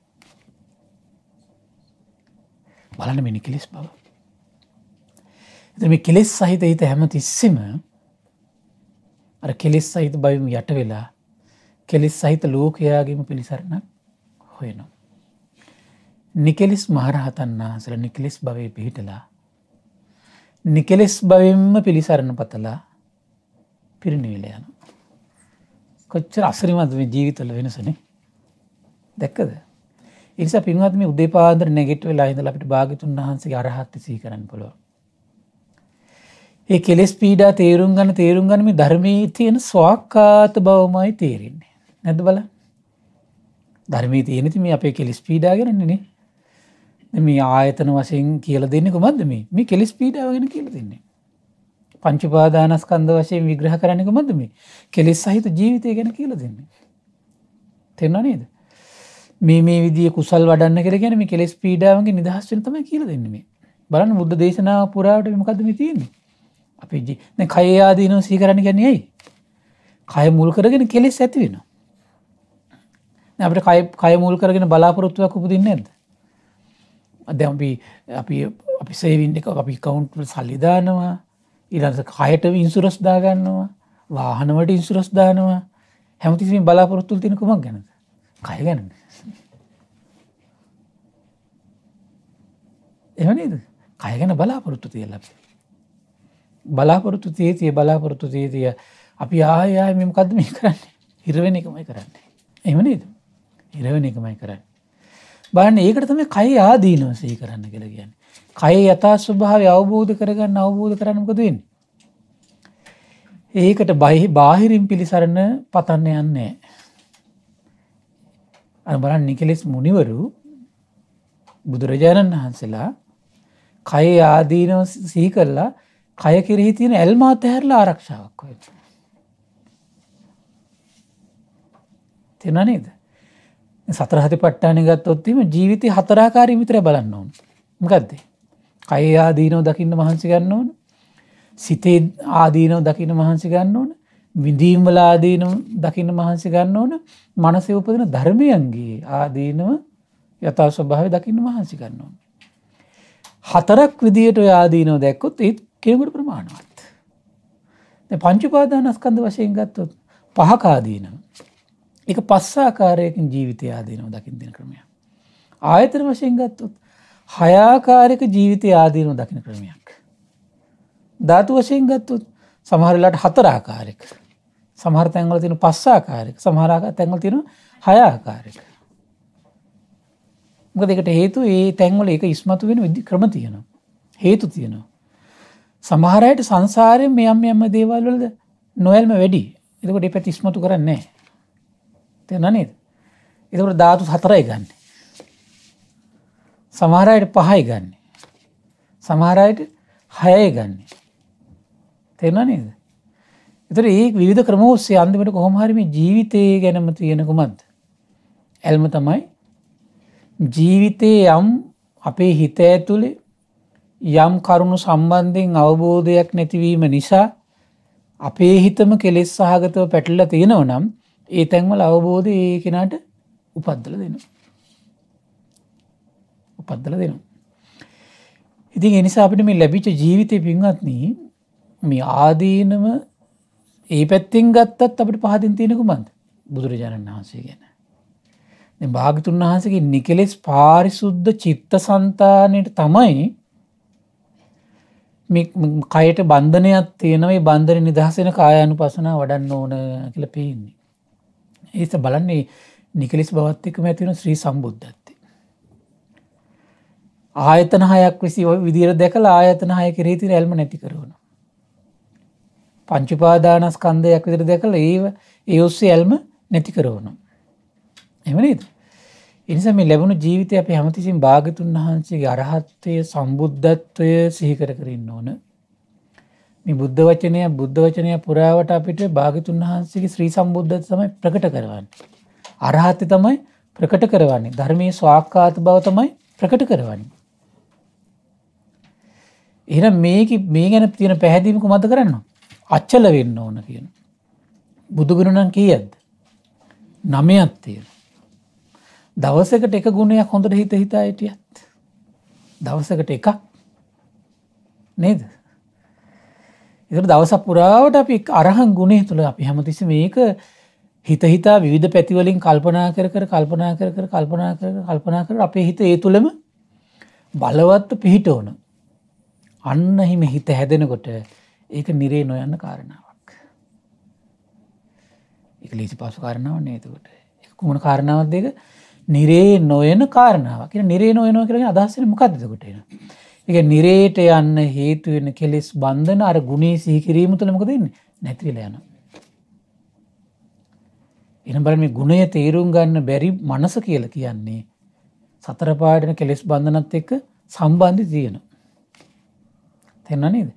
බලන මිනි කෙලෙස් බව. එතම කෙලෙස් සහිත හිත හැම තිස්සෙම අර කෙලෙස් සහිත බයම යට වෙලා කෙලෙස් සහිත ලෝකයාගේම පිළිසරණක් හොයනවා. නිකෙලෙස් මහරහතන් වහන්සල නිකෙලෙස් භවය පිහිටලා නිකෙලෙස් භවෙන්ම පිළිසරණ පතලා පිරිනිවිල යන. කොච්චර අසරිමත් ජීවිතල වෙනසනේ දැක්කද ඉනිසා පින්වත් මේ උදේපාන්දර නැගෙට් වෙලා ඉඳලා අපිට භාගතුන් වහන්සේ අරහත් සිහි කරන්න පුළුවන් ඒ කෙලෙස් පීඩා තේරුම් ගන්න තේරුම් ගන්න මේ ධර්මයේ තියෙන ස්වාක්කාත බවමයි තේරෙන්නේ නැද බල ධර්මී තියෙනති මේ අපේ කෙලෙස් පීඩා ගෙනන්නේ මේ ආයතන වශයෙන් කියල දෙන්න කොමද මේ මේ කෙලෙස් පීඩාවගෙන කියල දෙන්නේ පංචිපාදානස්කන්ද වශයෙන් විග්‍රහ කරන්නක මදම කෙලෙස් සහිත ජීවිතය ගැන කියල දෙන්නේ තෙන්වා නේද මේ මේ විදිිය කුසල් වඩන්න කර ගැනම කෙස් පීඩාවගේ නිදහස්වනතම කියල දෙන්නේ බලන්න බුද්ධ දේශනාව පුරාවට මකදම තියන්නේ අපි ජී කයයාදීන සීකරණ ගැනයයි කය මුල් කරගෙන කෙලෙස් ඇති වෙන අපට කය කය මුල් කරගෙන බලාපොරොත්තුවක් උපදින්න ඇද අදැම්පි අපි අපි සේවින්න එක අපි කවුන්ටල් සල්ලිධානවා ඉරස කයට ඉන්සුරස් දාගන්නවා වාහනවට ඉන්සුරස් දානවා හැමතිසිම බලාපොරොත්තුල් තිනකුමක් ගැනද කය ගැනද එමනිද කය ගැන බලාපොරොත්තු තිය ලබ බලාපොරොත්තු තේතිය බලාපොරොත්තු තේතිය අපි ආයයා මෙම කදම කරන්න හිරවෙන එකමයි කරන්නේ එමනේද හිරවෙන එකමයි කරන්න බලන්න ඒකට තම කයි ආදීනව සහි කරන්න කළ කියන්න කය යතා ස්වභාව අවබෝධ කරගන්න අවබෝධ කරන්නකදන්න ඒකට බහි බාහිරින් පිළිසරණ පතන්න යන්නේ අ බලන්න නිකෙලෙස් මුනිවරු බුදුරජාණන් වහන්සේලා කය ආදීනව සිහි කරලා කය කෙරෙහි තියෙන ඇල්ම අතහැරලා ආරක්ෂාවක් වෙන. තේරුණා නේද? සතර සතිපට්ඨානෙ ගත්තොත් එimhe ජීවිතේ හතරාකාරී විතරයි බලන්න ඕන. මොකද්ද? කය ආදීනව දකින්න මහන්සි ගන්න ඕන. සිතේ ආදීනව දකින්න මහන්සි ගන්න ඕන. විඳීම් වල ආදීනව දකින්න මහන්සි ගන්න ඕන. මනසේ උපදින ධර්මයන්ගේ ආදීනව යථා ස්වභාවය දකින්න මහන්සි ගන්න ඕන. හතරක් විදියට යාදීනෝ දැක්කොත් ඒත් කෙනෙකුට ප්‍රමාණවත්. පංචුපාදානස්කන්ද වශයෙන් ගත්තොත් පහකාදීනම්. එක පස්සාකාරයකින් ජීවිතයාදීනෝ දකිින් දෙන ක්‍රමය. ආයතන වශයෙන් ගත්තොත් හයාකාරක ජීවිතය ආදීනෝ දකින ක්‍රමයක්. ධාතු වශයෙන් ගත්තුත් සමහරලාට හතරාකාරෙක සමහර තැන්වල තින පස්සාකාරෙක සමහරා තැන්වල තින හයාකාරෙක. මොක දෙකට හේතු ඒ තැන්වල එක ඉස්මතු වෙන විදි ක්‍රම තියෙනවා. හේතු තියෙනවා. සමහරයට සංසාරය මෙයම් යම දේවල්වලද නොවල්ම වැඩි එතකොට එ පැත් ඉස්මතු කරන්නේ තෙනනේද. එතකට ධාතු හතරයි ගන්න. සමහරයට පහයි ගන්න. සමහරයට හයය ගන්න. තෙරනනේද. එතර ඒ විධ ක්‍රමෝස්සේ අන්දමට කොහොමහරිම ජීවිතය ගැනම තියෙනකුමන්ද. ඇල්ම තමයි ජීවිතයේ යම් අපේ හිත ඇතුළේ යම් කරුණු සම්බන්ධයෙන් අවබෝධයක් නැතිවීම නිසා අපේ හිතම කෙලෙස් සහගතව පැටල්ල තියෙනව නම් ඒ තැන්වල අවබෝධ ඒ කෙනාට උපද්දල දෙන උපද්දල දෙනවා. ඉතින් එනිසා අපිට මේ ලැබිච ජීවිතය පින්වත්න මේ ආදීනම ඒ පැත්තිෙන් ගත්තත් අපට පහතින් තියෙනකු මන්ද බුදුරජාණන් වහන්සේ ගැන භාගතුන් වහන්සගේ නිකෙලෙස් පාරිසුද්ධ චිත්ත සන්තානයට තමයි කයට බන්ධනයක් තියෙනවයි බන්ධර නිදහසෙන කායනු පසන වඩන්න ඕන කියල පේන්නේ. ඒස බලන්නේ නිකලෙස් බවත්තික මැතිවෙන ශ්‍රී සම්බුද්ධත්ති. ආයතන හයක් විසි විදිර දැකල ආයතන හය කරේති ඇල්ම නැති කරුණ. පංචිපාදානස්කන්ධයක් විදිර දැකල ඒ ඒ ඔස්සේ ඇල්ම නැති කරවනවා. එමනේද. එනිසා මේ ලැබුණු ජීවිතය අප හැමතිසින් භාගතුන් වහන්සේගේ අරහත්වය සම්බුද්ධත්වය සිහිකර කරන්න ඕන. මේ බුද්ධ වචනය බුද්ධ වචනය පුරාවට අපිට භාගතුන් වහන්සේගේ ශ්‍රී සම්බුද්ධත් තමයි ප්‍රකට කරවන්න. අරහත්්‍ය තමයි ප්‍රකට කරවන්නේ ධර්මය ස්වාක්කාත බව තමයි ප්‍රකට කරවන්නේ. එන මේක මේ ගැන තියෙන පැහැදීමක මත කරන්න. අච්චල වෙන්න ඕන කියන. බුදුගුණනම් කියද. නමයත් තියෙන. දවසකට එක ගුණයක් හොඳට හිත හිතා හිටියත් දවසකට එකක් නේද එතට දවස පුරාවට අපි අරහන් ගුණේ තුළ අපි හැමතිසි මේක හිත හිතා විධ පැතිවලින් කල්පනා කර කර කල්පනා කර කර කල්පනා කර කල්පනා කර අපේ හිත ඒ තුළම බලවත්ව පිහිට ඕන අන්න හිම හිත හැදෙනකොට ඒක නිරේ නොයන්න කාරණාවක් එක ලීසි පසු කාරණාව නේතුකට එක කුමන කාරණාවත් දෙක නිරේ නොයන කාරණාවක් නිරේ නොයනෝ කරන අදහසන මොකක්දකටෙන. එක නිරේට යන්න හේතුවෙන කෙලෙස් බන්ධන අර ගුණේ සිහිකිරීම තුළමකදන්න නැතිවිල යන. එනබල මේ ගුණය තේරුම් ගන්න බැරි මනස කියල කියන්නේ. සතරපාටන කෙලෙස් බන්ධනත් එක්ක සම්බන්ධි තියෙන. තෙන්නනේද.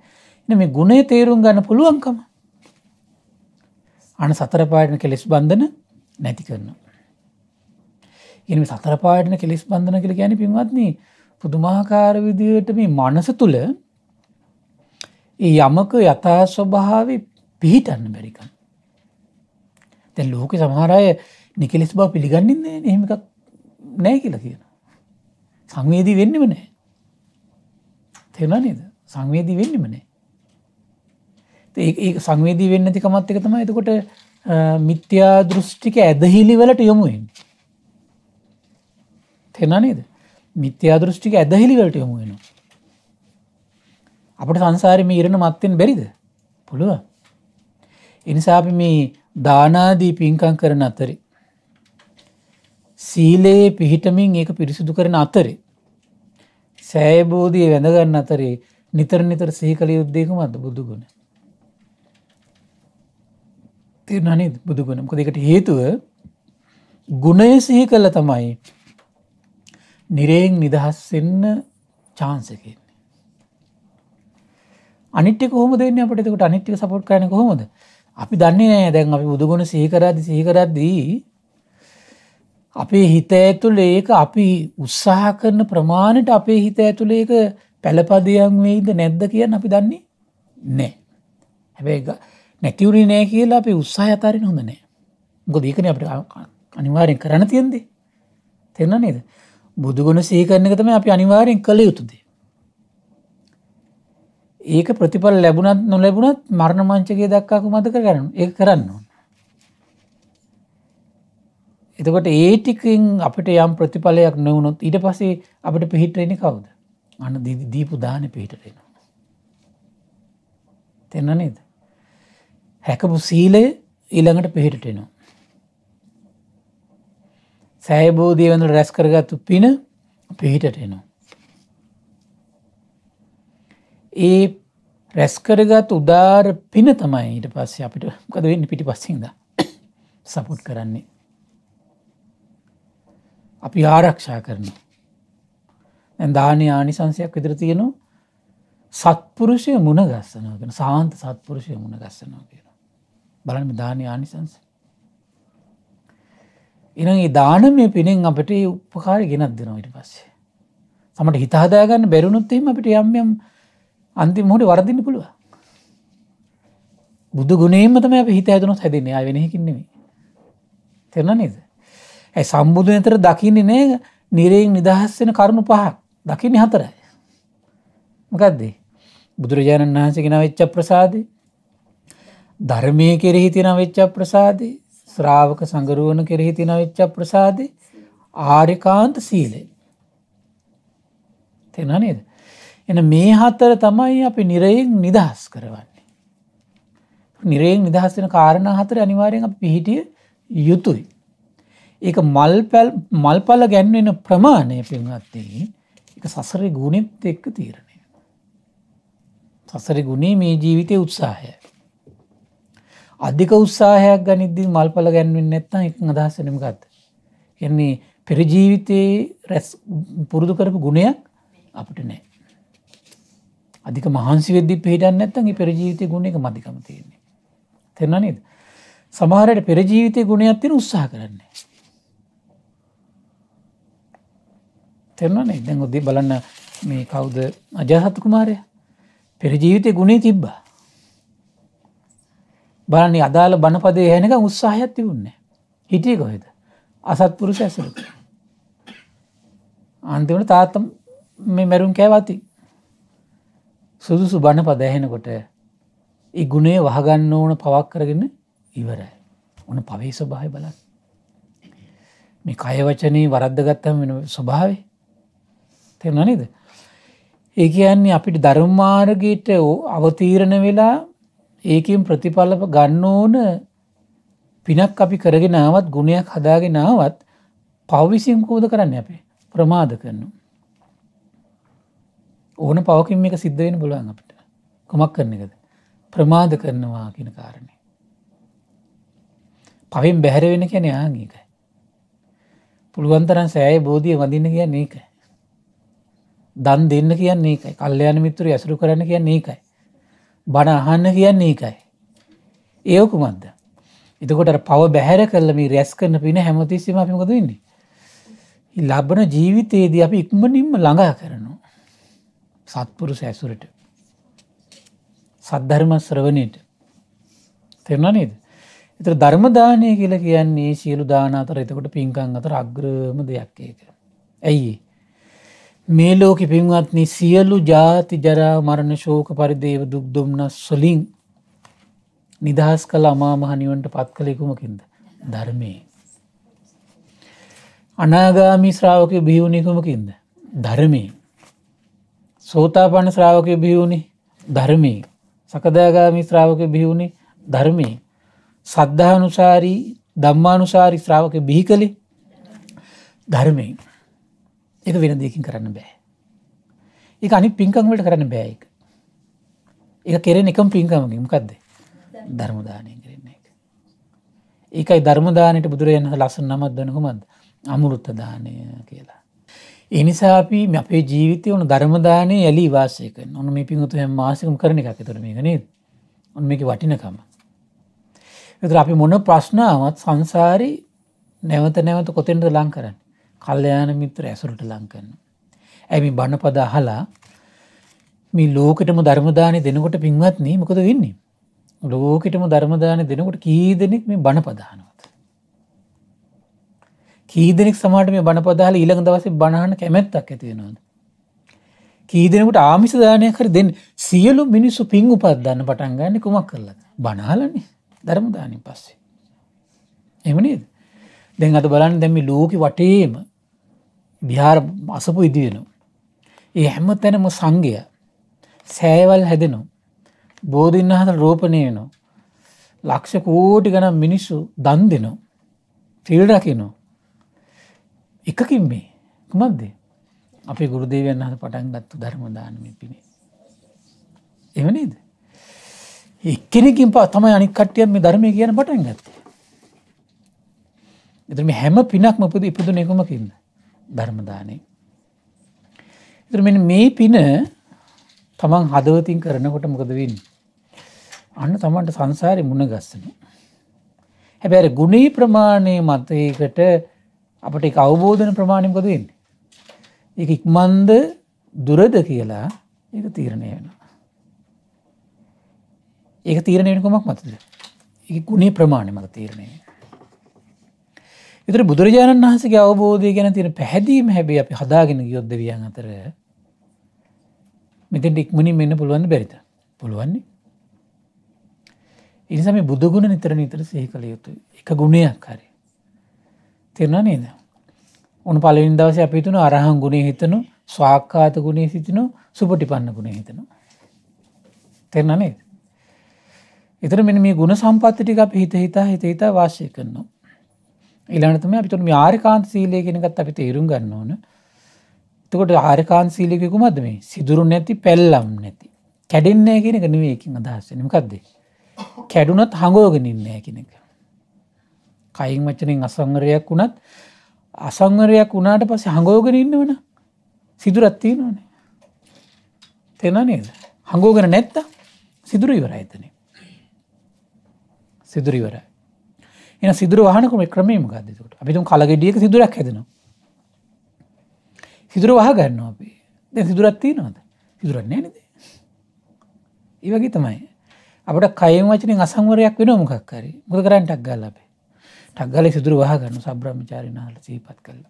එ මේ ගුණේ තේරුම් ගන්න පුළුවන්කම. අන සතරපාටන කෙලෙස් බන්ධන නැති කරනවා. එනි සතරපාටන කෙලෙස් බඳන කළ ගැන පින්වත්න්නේ පුදුමාකාර විදියට මේ මනස තුළ යමක යථා ස්වභාව පිහිටන්න බැරිකන්. තැ ලෝක සමහරය නිකෙලෙස් බව පිළිගන්නන්නේ නහෙමක් නෑ කියලා කියන. සංවේදී වෙන්නම නෑ. තෙරලා නේද සංවේදී වෙන්නම නෑ. ඒ සංවේදී වෙන්න තිකමත් එක තම එතකොට මිත්‍යා දෘෂ්ටික ඇදහිලි වලට යොමුුවෙන්. තෙනනේද මිත්‍යා දෘෂ්ටික ඇදහිලිවලට යොමු වෙනවා. අපට සංසාරම ඉරණ මත්තෙන් බැරිද පුළුව. එනිසා අපි මේ දානාදී පින්කං කරන අතරේ. සීලයේ පිහිටමින් ඒක පිරිසිදු කරන අතරේ. සෑබෝධය වැඳගන්න අතරේ නිතර නිතර සහිකළ යුද්ධයකම අද බුදුගුණ. තිරණනි බුදුගුණමක දෙකට හේතුව ගුණය සිහි කල්ල තමයි නිරයෙන් නිදහස් වෙන්න චාන්ස එකන්නේ. අනිත්‍ය කොහොම දෙන්න අපට එතකොට අනිත්‍යක සපෝට් කරන කොහොමද? අපි දන්නේ නෑ දැන් අපි බුදුගුණ සිහි කරද්දී සිහි කරද්දී අපේ හිත ඇතුළේ ඒක අපි උත්සාහ කරන ප්‍රමාණයට අපේ හිත ඇතුළේ ඒක පළපදයන් වෙයිද නැද්ද කියන්න අපි දන්නේ නෑ. හැබැයි නැතිවුණේ නෑ කියලා අපි උත්සාහය අතාරින්න හොඳ නෑ. මොකද ඒකනේ අපිට අනිවාර්යෙන් කරන්න තියෙන්නේ. තේරෙනව නේද? බුදුගුණ සීකරන එක තමයි අපි අනිවාරයෙන් කළ යුතුදේ. ඒක ප්‍රතිඵල ලැබුණත් නොලැබුණත් මරණ මංචකය දක්කාකු මතක කරන ඒ කරන්න ඕන. එතකොට ඒටිකින් අපට යම් ප්‍රතිඵලයක් නොවුණොත් ඉට පසේ අපට පිහිටරෙන කවුද අන දීපු දාන පිහිටරෙන. තෙන්න නේද. හැකපු සීලය ඊළඟට පිහිටටෙනවා. සෑබෝධය වඳු රැස්කරගත්තු පින පිහිටට එනවා. ඒ රැස්කරගත් උදාර පින තමයි ඊට පස්සේ අපිට කද වෙන්න පිටි පස්සිද සපුට් කරන්නේ. අපි ආරක්ෂා කරන. දානය ආනිසංසයක් විදිර තියෙනවා සත්පුරුෂය මුණ ගස්සනගෙන සාන්ත සත්පුරුෂය මුණ ගස්සනවා කියෙන. බලන්ම දානය ආනිසංසය. ඉන දානමය පිනෙන් අපට උපකාර ගෙනත් දෙනවා ඉට පස්සේ. සමට හිතාදාගන්න බැරුණුත්තීම අපිට යම්යම් අන්ති මොට වරදින්න පුළුව. බුදු ගුණේමතම හිත ඇදනොත් හැදින අය වෙනහකින්නෙමේ. තෙරන නේද. ඇ සම්බුදු නතර දකින්නේ නෑ නිරයෙන් නිදහස්සෙන කරුණු පහක් දකින්න හතරයි. මකදදේ. බුදුරජාණන් වහන්සේ ගෙන වෙච්ච ප්‍රසාදේ ධර්මය කෙරෙහි තින වෙච්ච ප්‍රසාදේ ශ්‍රාවක සඟරුවන කෙරෙහි තින වෙච්ච ප්‍රසාද ආරිකාන්ත සීලේ. තෙන නේද. එන මේ හත්තර තමයි අපි නිරයෙන් නිදහස් කරවන්නේ. නිරයෙන් නිදහස්සෙන කාරණ හතර අනිවාරයෙන් පිහිටිය යුතුයි. ඒ මල් පැල් මල්පල ගැන්වෙන ප්‍රමාණය පින්වත්තේ එක සසර ගුණෙත් එක්ක තීරණය. සසර ගුණේ මේ ජීවිතය උත්සාහය. අධික උත්සාහයක් ගනිද්දි මල්පල ගැන්වෙන් නැත්තම් එක අදහසනම ගත්ත. කියන්නේ පෙරජීවිතයේ රැස් පුරුදු කරපු ගුණයක් අපට නෑ. අධික මහන්සි වෙද්දි පිහිටන් නැත්තන්ගේ පෙරජීවිතය ගුණ එක මධිකම තියෙන්නේ. තෙරනනිද. සමහරයට පෙරජීවිතය ගුණයක් තින උත්සාහ කරන්නේ. තෙරනනේ දැන් ඔොදී බලන්න මේ කවුද අජාහත්තු කුමාරය පෙරජීවිතය ගුණේ තිබ්බා බලන්නේ අදාළ බණපදේ හැනක උත්සාහයක් තිබුන්නේ හිටිය කොහෙද අසත්පුරුෂ ඇසුරු අන්තිමට තාත්තම් මේ මැරුම් කෑවති සුදුසු බණපද ඇහෙනකොට ඒ ගුණේ වහගන්න ඕන පවක් කරගෙන ඉවරයි ඕන පවේ ස්වභාය බලන්න මේ කයවචනී වරද්දගත්තම වෙන ස්වභාවේ තෙරන නේද ඒ කියන්නේ අපිට ධර්මාර්ගීට අවතීරණ වෙලා ඒකින් ප්‍රතිඵල ගන්න ඕන පිනක් අපි කරගෙනාවත් ගුණයක් හදාගෙනාවත් පවවිසින් කෝද කරන්න අපේ ප්‍රමාද කරනු. ඕන පවකින් මේක සිද්ධවෙන බලුවන් අපට කොමක් කරන එකද ප්‍රමාද කරනවා කියන කාරණය. පවින් බැහැරවෙන කැන යාගේක. පුළුවන්තරන් සෑය බෝධිය වඳන්න කියන්න ඒකයි. දන් දෙන්න කියන්නේ එකයි කල්්‍යයාන මිතුර ඇසරු කරන කියන්නේ ඒකයි. බණ අහන්න කියන්නේ ඒකයි. ඒයකුමන්ද. එතකොට පව බැහැර කරලම රැස් කරන පින හැමතිස්සම අපිකොද ඉන්නේ. ලබන ජීවිතයේදී අපි ඉක්මනින්ම ළඟා කරනු. සත්පුරු සැසුරට. සද්ධර්ම ශ්‍රවණයට. තෙරණ නේද. එතර ධර්මදානය කියලා කියන්නේ සියලු දාන අතර එතකොට පින්කං අතර අග්‍රම දෙයක් ඒක. ඇයි මේ ලෝකෙ පින්වත්නි සියලු ජාති ජරා මරණ ශෝක පරිදේව දුක් දුම්නස් වලින් නිදහස් කළ අමා මහ නිවන්ට පත් කළ කුමකින්ද ධර්මයේ අනාගාමි ශ්‍රාවකය බිහිවුණේ කුමකින්ද ධර්මයේ සෝතාපන්න ශ්‍රාවකය බිහිවුණේ ධර්මයේ සකදාගාමි ශ්‍රාවකය බිහිවුණේ ධර්මයේ සද්ධානුසාරී ධම්මානුසාරි ශ්‍රාවක බිහි කළේ ධර්මයෙන් එක වෙන දෙකින් කරන්න බෑ. එක අනි පින්කංවලට කරන්න බෑයික. එක කෙරෙන එකම් පින්කමගින්කක්ද ධර්මදානය කරන්නේ එක. ඒකයි ධර්මදානයට බුදුරයන් ලස්සන නමත් දනකුමද අමුරුත්ත දානය කියලා. එනිසාපී අපේ ජීවිතය ඕන ධර්මදානය ඇලි වාසයක ඔන මේ පින්තු හැම මාසිකම් කරන එකක තුර මේ ගනේ ඔන් මේක වටිනකම. එතර අපි මොන ප්‍රශ්නාවත් සංසාරි නැවත නැවත කොතෙන්ට ලං කරන්න කල්්‍යයාන මිත්‍ර ඇසුරට ලංකන්න. ඇමි බණපද අහලා මේ ලෝකටම ධර්මදානය දෙනකොට පින්වත්න මොකද වෙන්නේ. ලෝකටම ධර්මදානය දෙනකොට කීදෙනෙක් මේ බණපදානවත. කීදෙනෙක් සමාට මේ බණපදාල ඊළඟ දවස බණහන කැමැත්තක් ඇතිවෙනවාද. කීදෙනකට ආමිස දානය කර දෙන්න සියලු මිනිස්සු පින් උපත්දන්න පටන්ගන්න කුමක් කරලද බනාලනේ ධර්මදානින් පස්සේ. එමනේද. දැන් අද බලන්න දැමි ලෝක වටේම විහාර අසපු ඉදිවෙනු. ඒ හැම තැනම සංගය සෑවල් හැදෙනු බෝධීන් හත රෝපණයනු ලක්ෂ කෝටි ගනම් මිනිස්සු දන් දෙනු තිල්රකිනු එකකින් මේ කුමක්ද අපි ගුරුදේවයන් හත පටන් ගත්තු ධර්මදානම පිණි එවනේද එක්කෙනකින් පා තමයි අනිකට්ටියන් මේ ධර්මය කියන පටන් ගත්තේ එතම හැම පිනක් මපද ඉපදු නෙකුමකින්ද ධර්මදානය. එතරමෙන මේ පින තමන් හදවතින් කරනකොට මොකදවන්න. අන්න තමන්ට සංසාරය මුණ ගස්සන. හැබැර ගුණී ප්‍රමාණය මතයකට අපට අවබෝධන ප්‍රමාණයකොදන්න. එක ඉක්මන්ද දුරද කියලා එක තීරණය වෙනවා. ඒක තීරණයනකොමක් මතද. එක ගුණේ ප්‍රමාණය මත තීරණය. එතර බුදුරජාණන් වහන්සගේ අවබෝධය ගැන තියෙන පැහැදීම හැබේ අපි හදාගෙන ගියොත් දෙවියන් අතර මෙතට ඉක්මනින් මෙන්න පුළුවන් බැරිත පුළුවන්නේ ඉනිසම බුදුගුණ නිතර නිතර සෙහි කළ යුතු එක ගුණයක් හරි තෙරනා නේද උන් පලවින් දවස අපිතුන අරහන් ගුණේ හිතනු ස්වාක්කාත ගුණේ සිතිනු සුපටිපන්න ගුණේ හිතනු තෙරන නේද එතර මෙ මේ ගුණ සම්පත්තිටික අප හිත හිතා හිත හිතා වාශය කරනවා ඉලානතම අපිතුන් ආරිකාන්ත සීලය කෙනගත් අපි තේරුම් ගන්න ඕන තකොට ආරිකාන් සීලිකු මද මේ සිදුරු නැති පැල්ලම් නැති කැඩෙන්නේ කෙනෙක නවේකින් අදහස්සනමකක්ද කැඩුනත් හඟෝගෙනන්නේ කෙනෙක කයින් වචනෙන් අසංවරයක් වුණත් අසංවරයක් වුණාට පස හඟෝගෙන ඉන්න වන සිදුරත්තිී නොනේ තෙන නේද හඟෝගෙන නැත්ත සිදුරීවර එතන සිදුරීවරයි එන සිදුර වහනකොම ක්‍රමේ මගදකට අපිතුම් කලගෙඩියක සිදුරක් හැදෙනවා සිදුර වහ ගන්න අපේ දැ සිදුරත්තිී නොද සිදුරන්නේ නද ඒවගේ තමයි අපට කයිම් වචනින් අසංවරයක් වෙන මොකක්කරි මුද කරන්න ටක් ගල්ල අපේ ටක්ගල සිදුර වහ ගන්න සබ්‍රාමචාරිනාල සීපත් කල්ල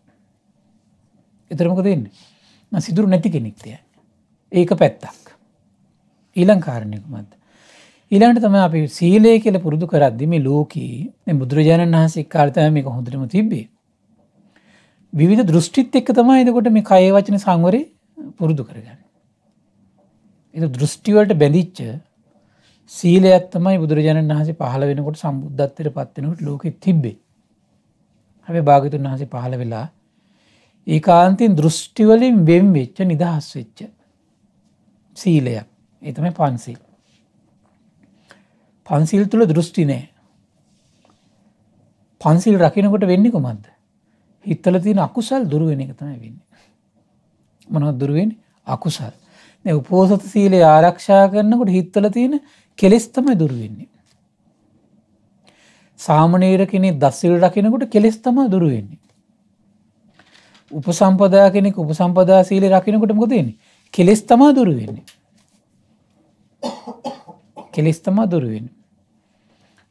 එතරමක දෙන්නේ සිදුරු නැති කෙනෙක්තිය ඒක පැත්තක් ඊලංකාරණයකුමත් ඊළඟට තමයි අපි සීලය කියලා පුරුදු කරද්දි මේ ලෝකී මේ බුදුරජාණන් වහන්සේ කාර්තම මේක හොඳටම තිබ්බේ. විවිධ දෘෂ්ටිත් එක්ක තමයි එතකොට මේ කය වචන සංවරේ පුරුදු කරගන්නේ. ඒ දෘෂ්ටි වලට බැඳිච්ච සීලයක් තමයි බුදුරජාණන් වහන්සේ පහළ වෙනකොට සම්බුද්ධත්වයට පත් වෙනකොට ලෝකෙ තිබ්බේ. හැබැයි භාග්‍යතුන් වහන්සේ පහළ වෙලා ඒකාන්තයෙන් දෘෂ්ටි වලින් වෙන් වෙච්ච නිදහස් වෙච්ච සීලයක්. ඒ තමයි පන්සිල්. පන්සිල් තුළ දෘෂ්ටි නෑ. පන්සිල් රකිනකොට වෙන්න කොමන්ද. හිත්තල තියෙන අකුසල් දුරුවෙන එක තමයි වෙන්න. මනොත් දුරුවෙන් අකුසල්. උපෝසත සීලේ ආරක්ෂා කරන්නකොට හිත්තල තියෙන කෙලෙස්තමයි දුරුවෙන්නේ. සාමනීර කෙනෙ දස්සිල් රකිනකොට කෙලෙස්තම දුරුවෙන්නේ. උපසම්පදා කෙනෙක් උපසම්පදා සීලේ රකිනකොට මොකදන්නේ කෙලෙස් තමා දුරුවෙන්නේ. කෙලෙස්තම දුරුවෙන.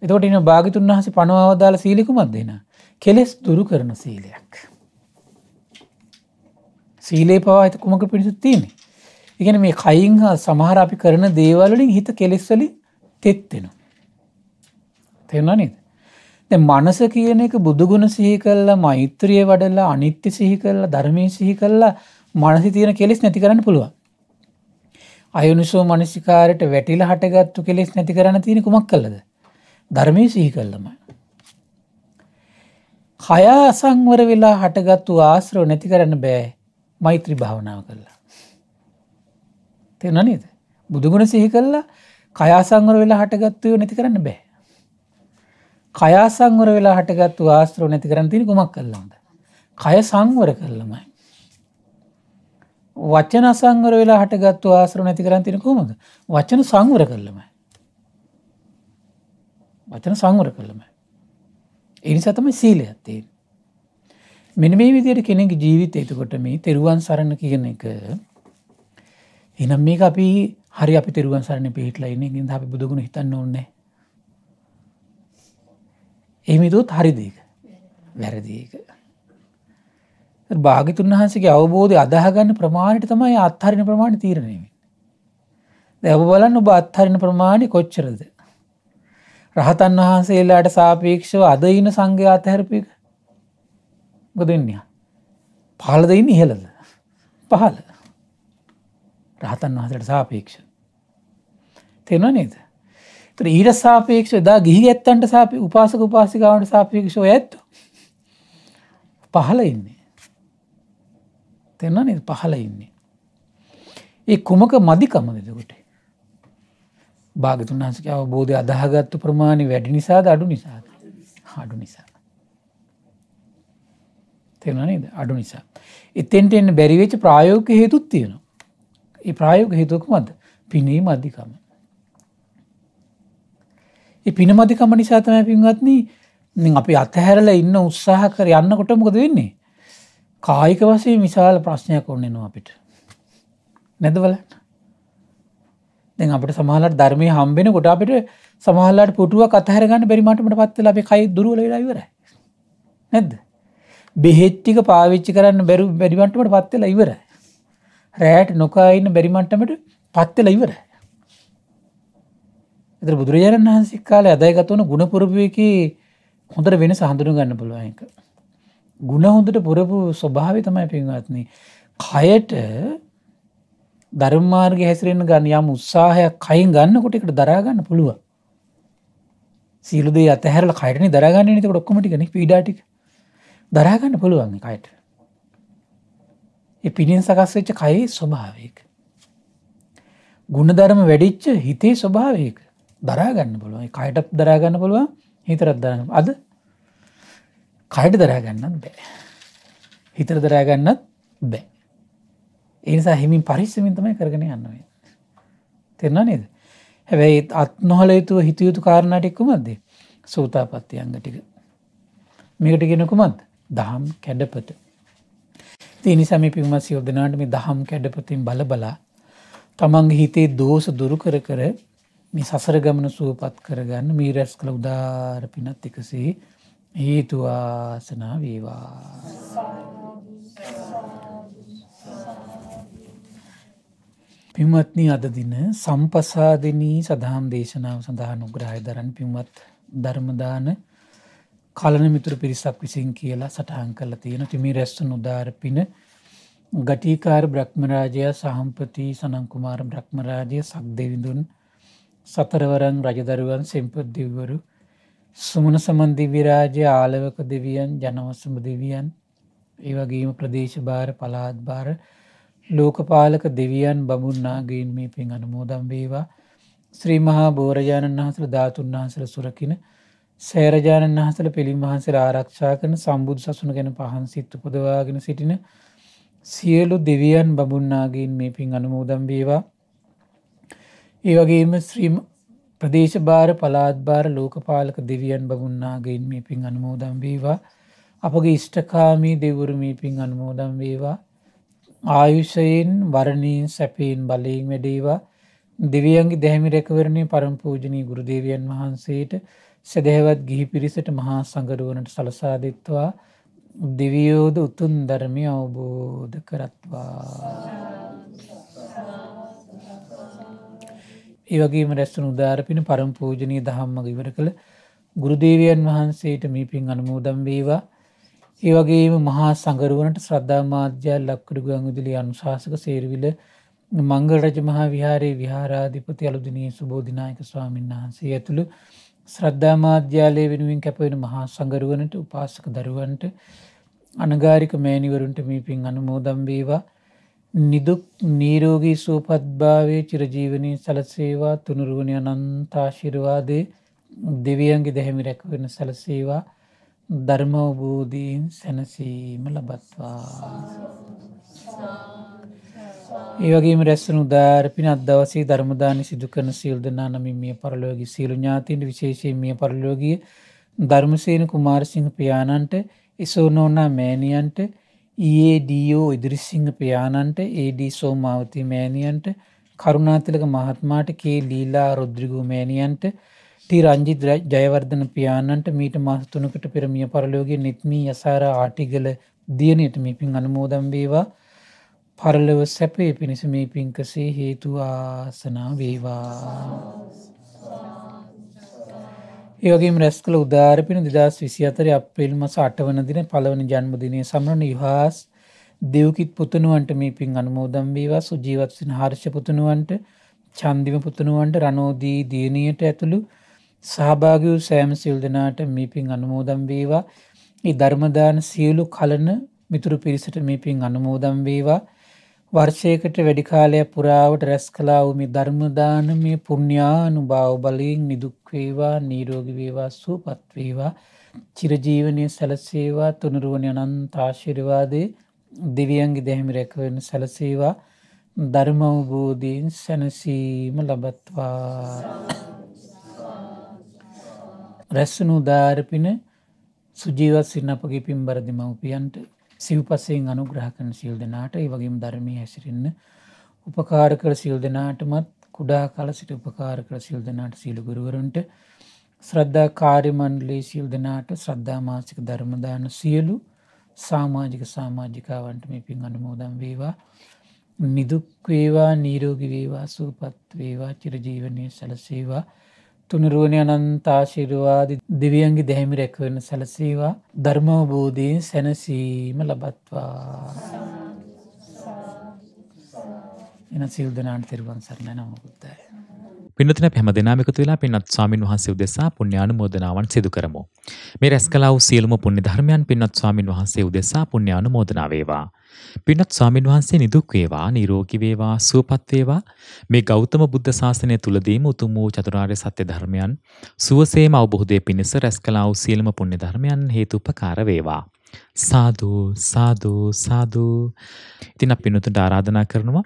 එතකොට එන භාගිතුන් වහස පනවාවදාල සීලිකුමත් දෙෙන කෙලෙස් දුරු කරන සීලයක්. සීලේ පවා ඇත කුමක පිණිසුත් තියෙන. ඉගෙන මේ කයින් හා සමහර අපි කරන දේවල්ලින් හිත කෙලෙස්වලි තෙත්වෙන. තෙරුණා නේද. මනස කියන එක බුදුගුණ සිහි කල්ලා මෛත්‍රිය වඩල්ලා අනිත්‍ය සිහි කල්ලා ධර්මය සිහි කල්ලා මනසි තියෙන කෙලෙස් නැති කරන්න පුළුවන් අයුනිසෝ මනසිකාරයට වැටිලා හටගත්තු කෙලෙස් නැති කරන්න තියෙන කුමක් කළද ධර්මය සිහි කල්ලම. කය අසංවර වෙලා හටගත්තු ආශ්‍රව නැති කරන්න බෑ මෛත්‍රී භාවනාව කරලා. තෙන නේද බුදුගුණ සිහි කල්ලා කයාසංවර වෙලා හටගත්තුය නැති කරන්න බෑ. කයාසංවර වෙලා හටගත්තු ආස්ත්‍රෝ නැති කරන්න තින කුමක් කරලාද. කය සංවර කරලමයි. වචන සංවර වෙලා හටගත්තු ආසරු නැති කරන් තින කොමද වචන සංවර කරලම වචන සංවර කරලම එනිසා තමයි සීලය ඇත්තේ මෙන මේ විදියට කෙනෙක් ජීවිත එතකොට මේ තෙරුවන් සරණ කියන එක එනම් මේ අපි හරි අපි තෙරුවන් සරණ පිහිටලා එන ගින් අපි බුදුගුණ හිතන්න ඕන්නේ එහමිදුත් හරිදක වැරදික භාගිතුන් වහන්සගේ අවබෝධය අදහගන්න ප්‍රමාණයට තමයි අත්හරින ප්‍රමාණ තීරණයවෙන්. දැව බලන්න ඔබ අත්හරින ප්‍රමාණි කොච්චරද. රහතන් වහන්සේලාට සාපේක්ෂව අද ඉන සංඝය අතහැරපික ගදන්නේ. පහලදඉන්න ඉහලද පහල රහතන් වහසට සාපේක්ෂ. තෙන නේද. ඊට සාපේක්ෂ දා ගිහි ඇත්තන්ට සාපි උපාසක උපාසිකාවට සාපේක්ෂෝ ඇත්තු පහල ඉන්නේ. තෙරන නි පහල ඉන්නේ. ඒ කුමක මදිකම දෙදකුට. භාගතුන් වහන්සක අවබෝධය අදහගත්තු ප්‍රමාණය වැඩි නිසාද අඩු නිසාද හඩු නිසා. තෙරනනිද අඩු නිසා. එතෙන්ට එන්න බැරිවෙච්ච ප්‍රායෝක හේතුත් තියෙනවා. ඒ ප්‍රායෝක හේතුවක මද පිනීම අධිකම. ඒ පින මධිකම නිසා තමයි පින්වත්න අපි අතහැරලා ඉන්න උත්සාහ කර යන්නකොට මොකද වෙන්නේ කායික වසේ විශාල ප්‍රශ්නයක් ඔන්නෙනවා අපිට නැදවලට දෙ අපට සමහලට ධර්මය හම්බෙන කොට අපිට සමහලට පුටුව කතහරගන්න බැරිමටමට පත්ත ලබේ කයි දුරුවල ඉවර නැද්ද බෙහෙත්තික පාවිච්චි කරන්න බැරු බැරිමටමට පත්වෙල ඉවර රෑට නොකායින්න බැරිමට්ටමට පත්වෙල ඉවර එත බුදුරජාණන් වහන්සේ කාල අදයි ගතවන ගුණපුරපුයකි හොඳට වෙන සහඳුරු ගන්න පුළුවන්ක ಗುಣ හොඳට පුරපු ස්වභාවය තමයි පින්වත්නි. කයට ධර්ම මාර්ගයේ හැසිරෙන්න ගන්න යම් උත්සාහයක් කයින් ගන්නකොට ඒකට දරා ගන්න පුළුවන්. සියලු දේ අතහැරලා කයටනේ දරා ගන්න ඕනේ. ඒකට ඔක්කොම ටිකනේ පීඩා ටික. දරා ගන්න පුළුවන් ඒ කයට. ඒ පිණින් සකස් වෙච්ච කයේ ස්වභාවයක. ගුණධර්ම වැඩිච්ච හිතේ ස්වභාවයක. දරා ගන්න පුළුවන්. ඒ කයටත් දරා ගන්න පුළුවන්. හිතරත් දරන්න. අද කයට දරාගන්නත් බෑ. හිතර දරාගන්නත් බෑ. ඒනිසා හිමින් පරිස්සමින්තමයි කරගෙන යන්නවේ. තෙරන්න නේද. හැබැයි අත් නොහල යුතුව හිතයුතු කාරණටික්කුමක්දේ සූතාපත්ති අංග ටික. මේකට ගෙනකුමත් දහම් කැඩපත. තිනිසම පිමත් යෝදනාට මේ දහම් කැඩපතින් බල බලා තමන්ගේ හිතේ දෝස දුරු කර කර මේ සසර ගමන සුවපත් කරගන්න මීරැස් කළ උදාර පිනත් එකසේ හේතුවාසනා වේවා පිමත්නි අද දින සම්පසාදිනී සදහම් දේශනාව සඳහා නුග්‍රහය දරන් පිමත් ධර්මදාන කලන මිතුර පිරිසක් විසින් කියලා සටහන් කල තියෙන තිමි රැස්ස නොදාරපින ගටිකාර බ්‍රහ්මරාජය සහම්පති සනංකුමාර බ්‍රහ්මරාජය සක් දෙවිඳුන් සතරවරන් රජදරුවන් සෙම්පදදිවරු සුමන සමන්දිවිරාජය ආලවක දෙවියන් ජනවස්සම දෙවියන් ඒවගේම ප්‍රදේශ භාර පලාත් භාර ලෝකපාලක දෙවියන් බමුන්නාගේන් මේ පින් අනමෝදම් වේවා ශ්‍රීමහා බෝරජාණන් වහසල ධාතුන් වහන්සල සුරකින සෑරජාණන් වහසල පිළිම් වහන්සේ ආරක්ෂා කරන සම්බුදු සසුන ගැන පහන් සිත්තු පොදවාගෙන සිටින සියලු දෙවියන් බමුන්නාගේන් මේ පින් අනමෝදම් වේවා ඒවගේම ශ්‍රීම ප්‍රදේශ භාර පලාත්භාර ලෝකපාලක දෙවියන් බගුන්නාගෙන් මේ පින් අනමෝදම් වේවා අපගේ ඉෂ්ටකාමී දෙවුරු මේ පින් අනමෝදම් වේවා ආයුෂයෙන් වරණීන් සැපයෙන් බලයෙන් වැඩේවා දෙවියන්ගේ දැහමි රැකවරණය පරම්පූජනී ගුරුදේවියන් වහන්සේට සැදැහැවත් ගිහි පිරිසට මහා සඟරුවනට සලසාදෙත්වා දෙවියෝද උතුන් ධර්මය අවබෝධ කරත්වා. ඒවගේම රැස්සුන උදාරපින පරම් පූජනය දහම්මග ඉවර කළ ගුරුදේවයන් වහන්සේට මේ පින් අනමෝදම් වේවා ඒවගේම මහා සඟරුවනට ශ්‍රද්ධා මාධ්‍යල් ලක්කඩු ගංගුදිලි අනුශාසක සේරවිල මංගල රජ මහා විහාරයේ විහාරාධිපති අලුදිනී සුබෝධනායක ස්වාමීන් වහන්සේ ඇතුළු ශ්‍රද්ධා මාධ්‍යාලය වෙනුවෙන් කැපවෙන මහා සඟරුවනට උපාසක දරුවන්ට අනගාරික මෑනිවරුන්ට මේ පින් අනුමෝදම් වේවා නිදුක් නීරෝගී සූපත්භාවේ චිරජීවනී සලසේවා තුනුරුවනය අනන්තාශිරවාදය දෙවියන්ගේ දැහැමි රැකවෙන සලසේවා ධර්මවබෝධීන් සැනසීම ලබත්වා. ඒවගේ රැස්සනු ධාරපින අදවසේ ධර්මදානය සිදුකන සිල්දනා නමිමිය පරලෝගී සීලු ඥාතින්ට විශේෂීමිය පරලෝගිය ධර්මසේන කුමාරසිංහ පියාණන්ට ඉසෝනෝනා මෑණියන්ට ඊඩෝ e ඉදිරිසිංහ ප්‍රයාණන්ට ඒඩ සෝමාවති මෑණියන්ට කරුණාතිලක මහත්මාට කේ ලීලා රොද්‍රිගු මෑණියන්ට ටී රංජිත් ජයවර්ධන පියාණන්ට මීට මස්තුනකට පෙරමිය පරලෝගේ නිත්මී යසාර ආටිගල දියනයට මේ පින් අනුමෝදම් වේවා පරලව සැපේ පිණිස මේ පින්කසේ හේතු ආසනා වේවා. ඒවගේ රැස්කල උදාරපින දෙදස් විසි අතර අපේල් මස අටවන දින පලවන ජන්මදිනය සමරණ නිහාස් දෙවකිත් පුතනුවන්ට මේ පින් අනුමෝදම් වේවා සුජීවත්සින් හර්ෂ පුතනුවන්ට චන්දිම පුතනුවන්ට රනෝදී දියණයට ඇතුළු සහභාගවූ සෑම සිල් දෙනාට මේ පින් අනුමෝදම් වේවා ඒ ධර්මදාන සියලු කලන මිතුරු පිරිසට මේ පින් අනුමෝදම් වේවා වර්ෂයකට වැඩි කාලයක් පුරාවට රැස් කලා වූ මේ ධර්ම දානමේ පුණ්‍යානුභාව බලයෙන් නිදුක් වේවා නිරෝගී වේවා සුවපත් වේවා චිරජීවනයේ සැලසේවා තුනුරුවන් අනන්ත ආශිර්වාදේ දෙවියන්ගේ දැහිමි රැකවෙන සැලසේවා ධර්ම අවබෝධයෙන් සැනසීම ලබත්වා රැස්සනු දාරපින සුජීවත් සින්න අපගේ පින් බරදිමව්පියන්ට සිව්පසයෙන් අනුග්‍රහ කරන සිල් දෙනාට ඒ වගේම ධර්මය හැසිරෙන්න උපකාර කර සිල් දෙනාටමත් කුඩා කල සිට උපකාර කර සිල් දෙනාට සීලුගුරුවරුන්ට ශ්‍රද්ධා කාර්යමණ්ඩලේ සිල් දෙනාට ශ්‍රද්ධා මාසික ධර්මදාන සියලු සාමාජික සාමාජිකාවන්ට මේ පින් අනුමෝදම් වේවා නිදුක් වේවා නීරෝගි වේවා සූපත් වේවා චිරජීවනයේ සැලසේවා තුනිරුවනි අනන්තාශිරවාදි දෙවියන්ගේ දැහිමි රැකවන සැලසීවා ධර්මවබෝධීෙන් සැනසීම ලබත්වා එන සිල්දනාන් තෙරුවන් සරණ නමකුත්තයි. පිනතින පැම දෙනාමකතු වෙලා පින්නත් ස්වාමින් වහන්සේ උදෙසා පුණ්‍යානු මෝදනාවන් සිදු කරමු. මේ රැස් කලා වූ සියලුම පුුණි ධර්මයන් පින්නත් ස්වාමින් වහන්සේ උදෙසා පුණ්‍යානු මෝදනාවේවා. පින්වත් ස්වාමින් වහන්සේ නිදුක් වේවා නිරෝගී වේවා සුවපත් වේවා මේ ගෞතම බුද්ධ ශාසනය තුලදීම උතුම් වූ චතුරාර්ය සත්‍ය ධර්මයන් සුවසේම අවබෝධයේ පිණිස රැස්කලා වූ සියලුම පුණ්‍ය ධර්මයන් හේතුපකාර වේවා සාදු සාදු සාදු ඉතින් අපි නුතුන්ට ආරාධනා කරනවා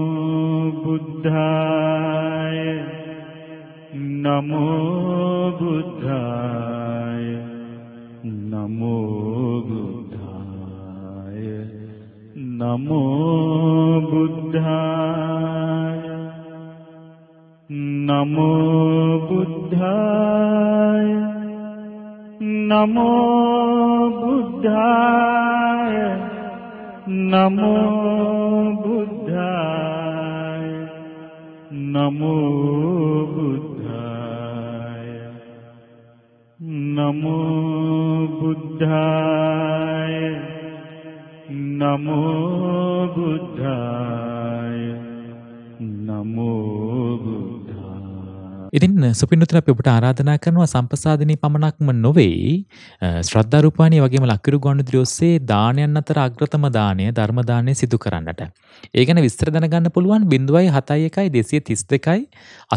Oh. එතන අපි ඔබට ආරාධනා කරනවා සම්පසාදිනී පමණක්ම නොවේ ශ්‍රද්ධා රූපාණී වගේම ලක්කිරු ගොණුදිරි ඔස්සේ දානයන් අතර අග්‍රතම දාණය ධර්ම දාණය සිදු කරන්නට. ඒ ගැන විස්තර දැනගන්න පුළුවන් 071 232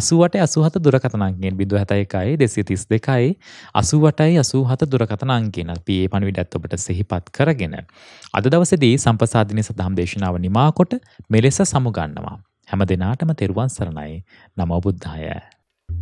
88 87 දුරකථන අංකයෙන් 071 232 88 87 දුරකථන අංකයෙන් අපි මේ පණිවිඩයත් ඔබට සිහිපත් කරගෙන අද දවසේදී සම්පසාදිනී සදහම් දේශනාව නිමා කොට මෙලෙස සමුගන්නවා. හැම දිනාටම තෙරුවන් සරණයි. නමෝ බුද්ධාය.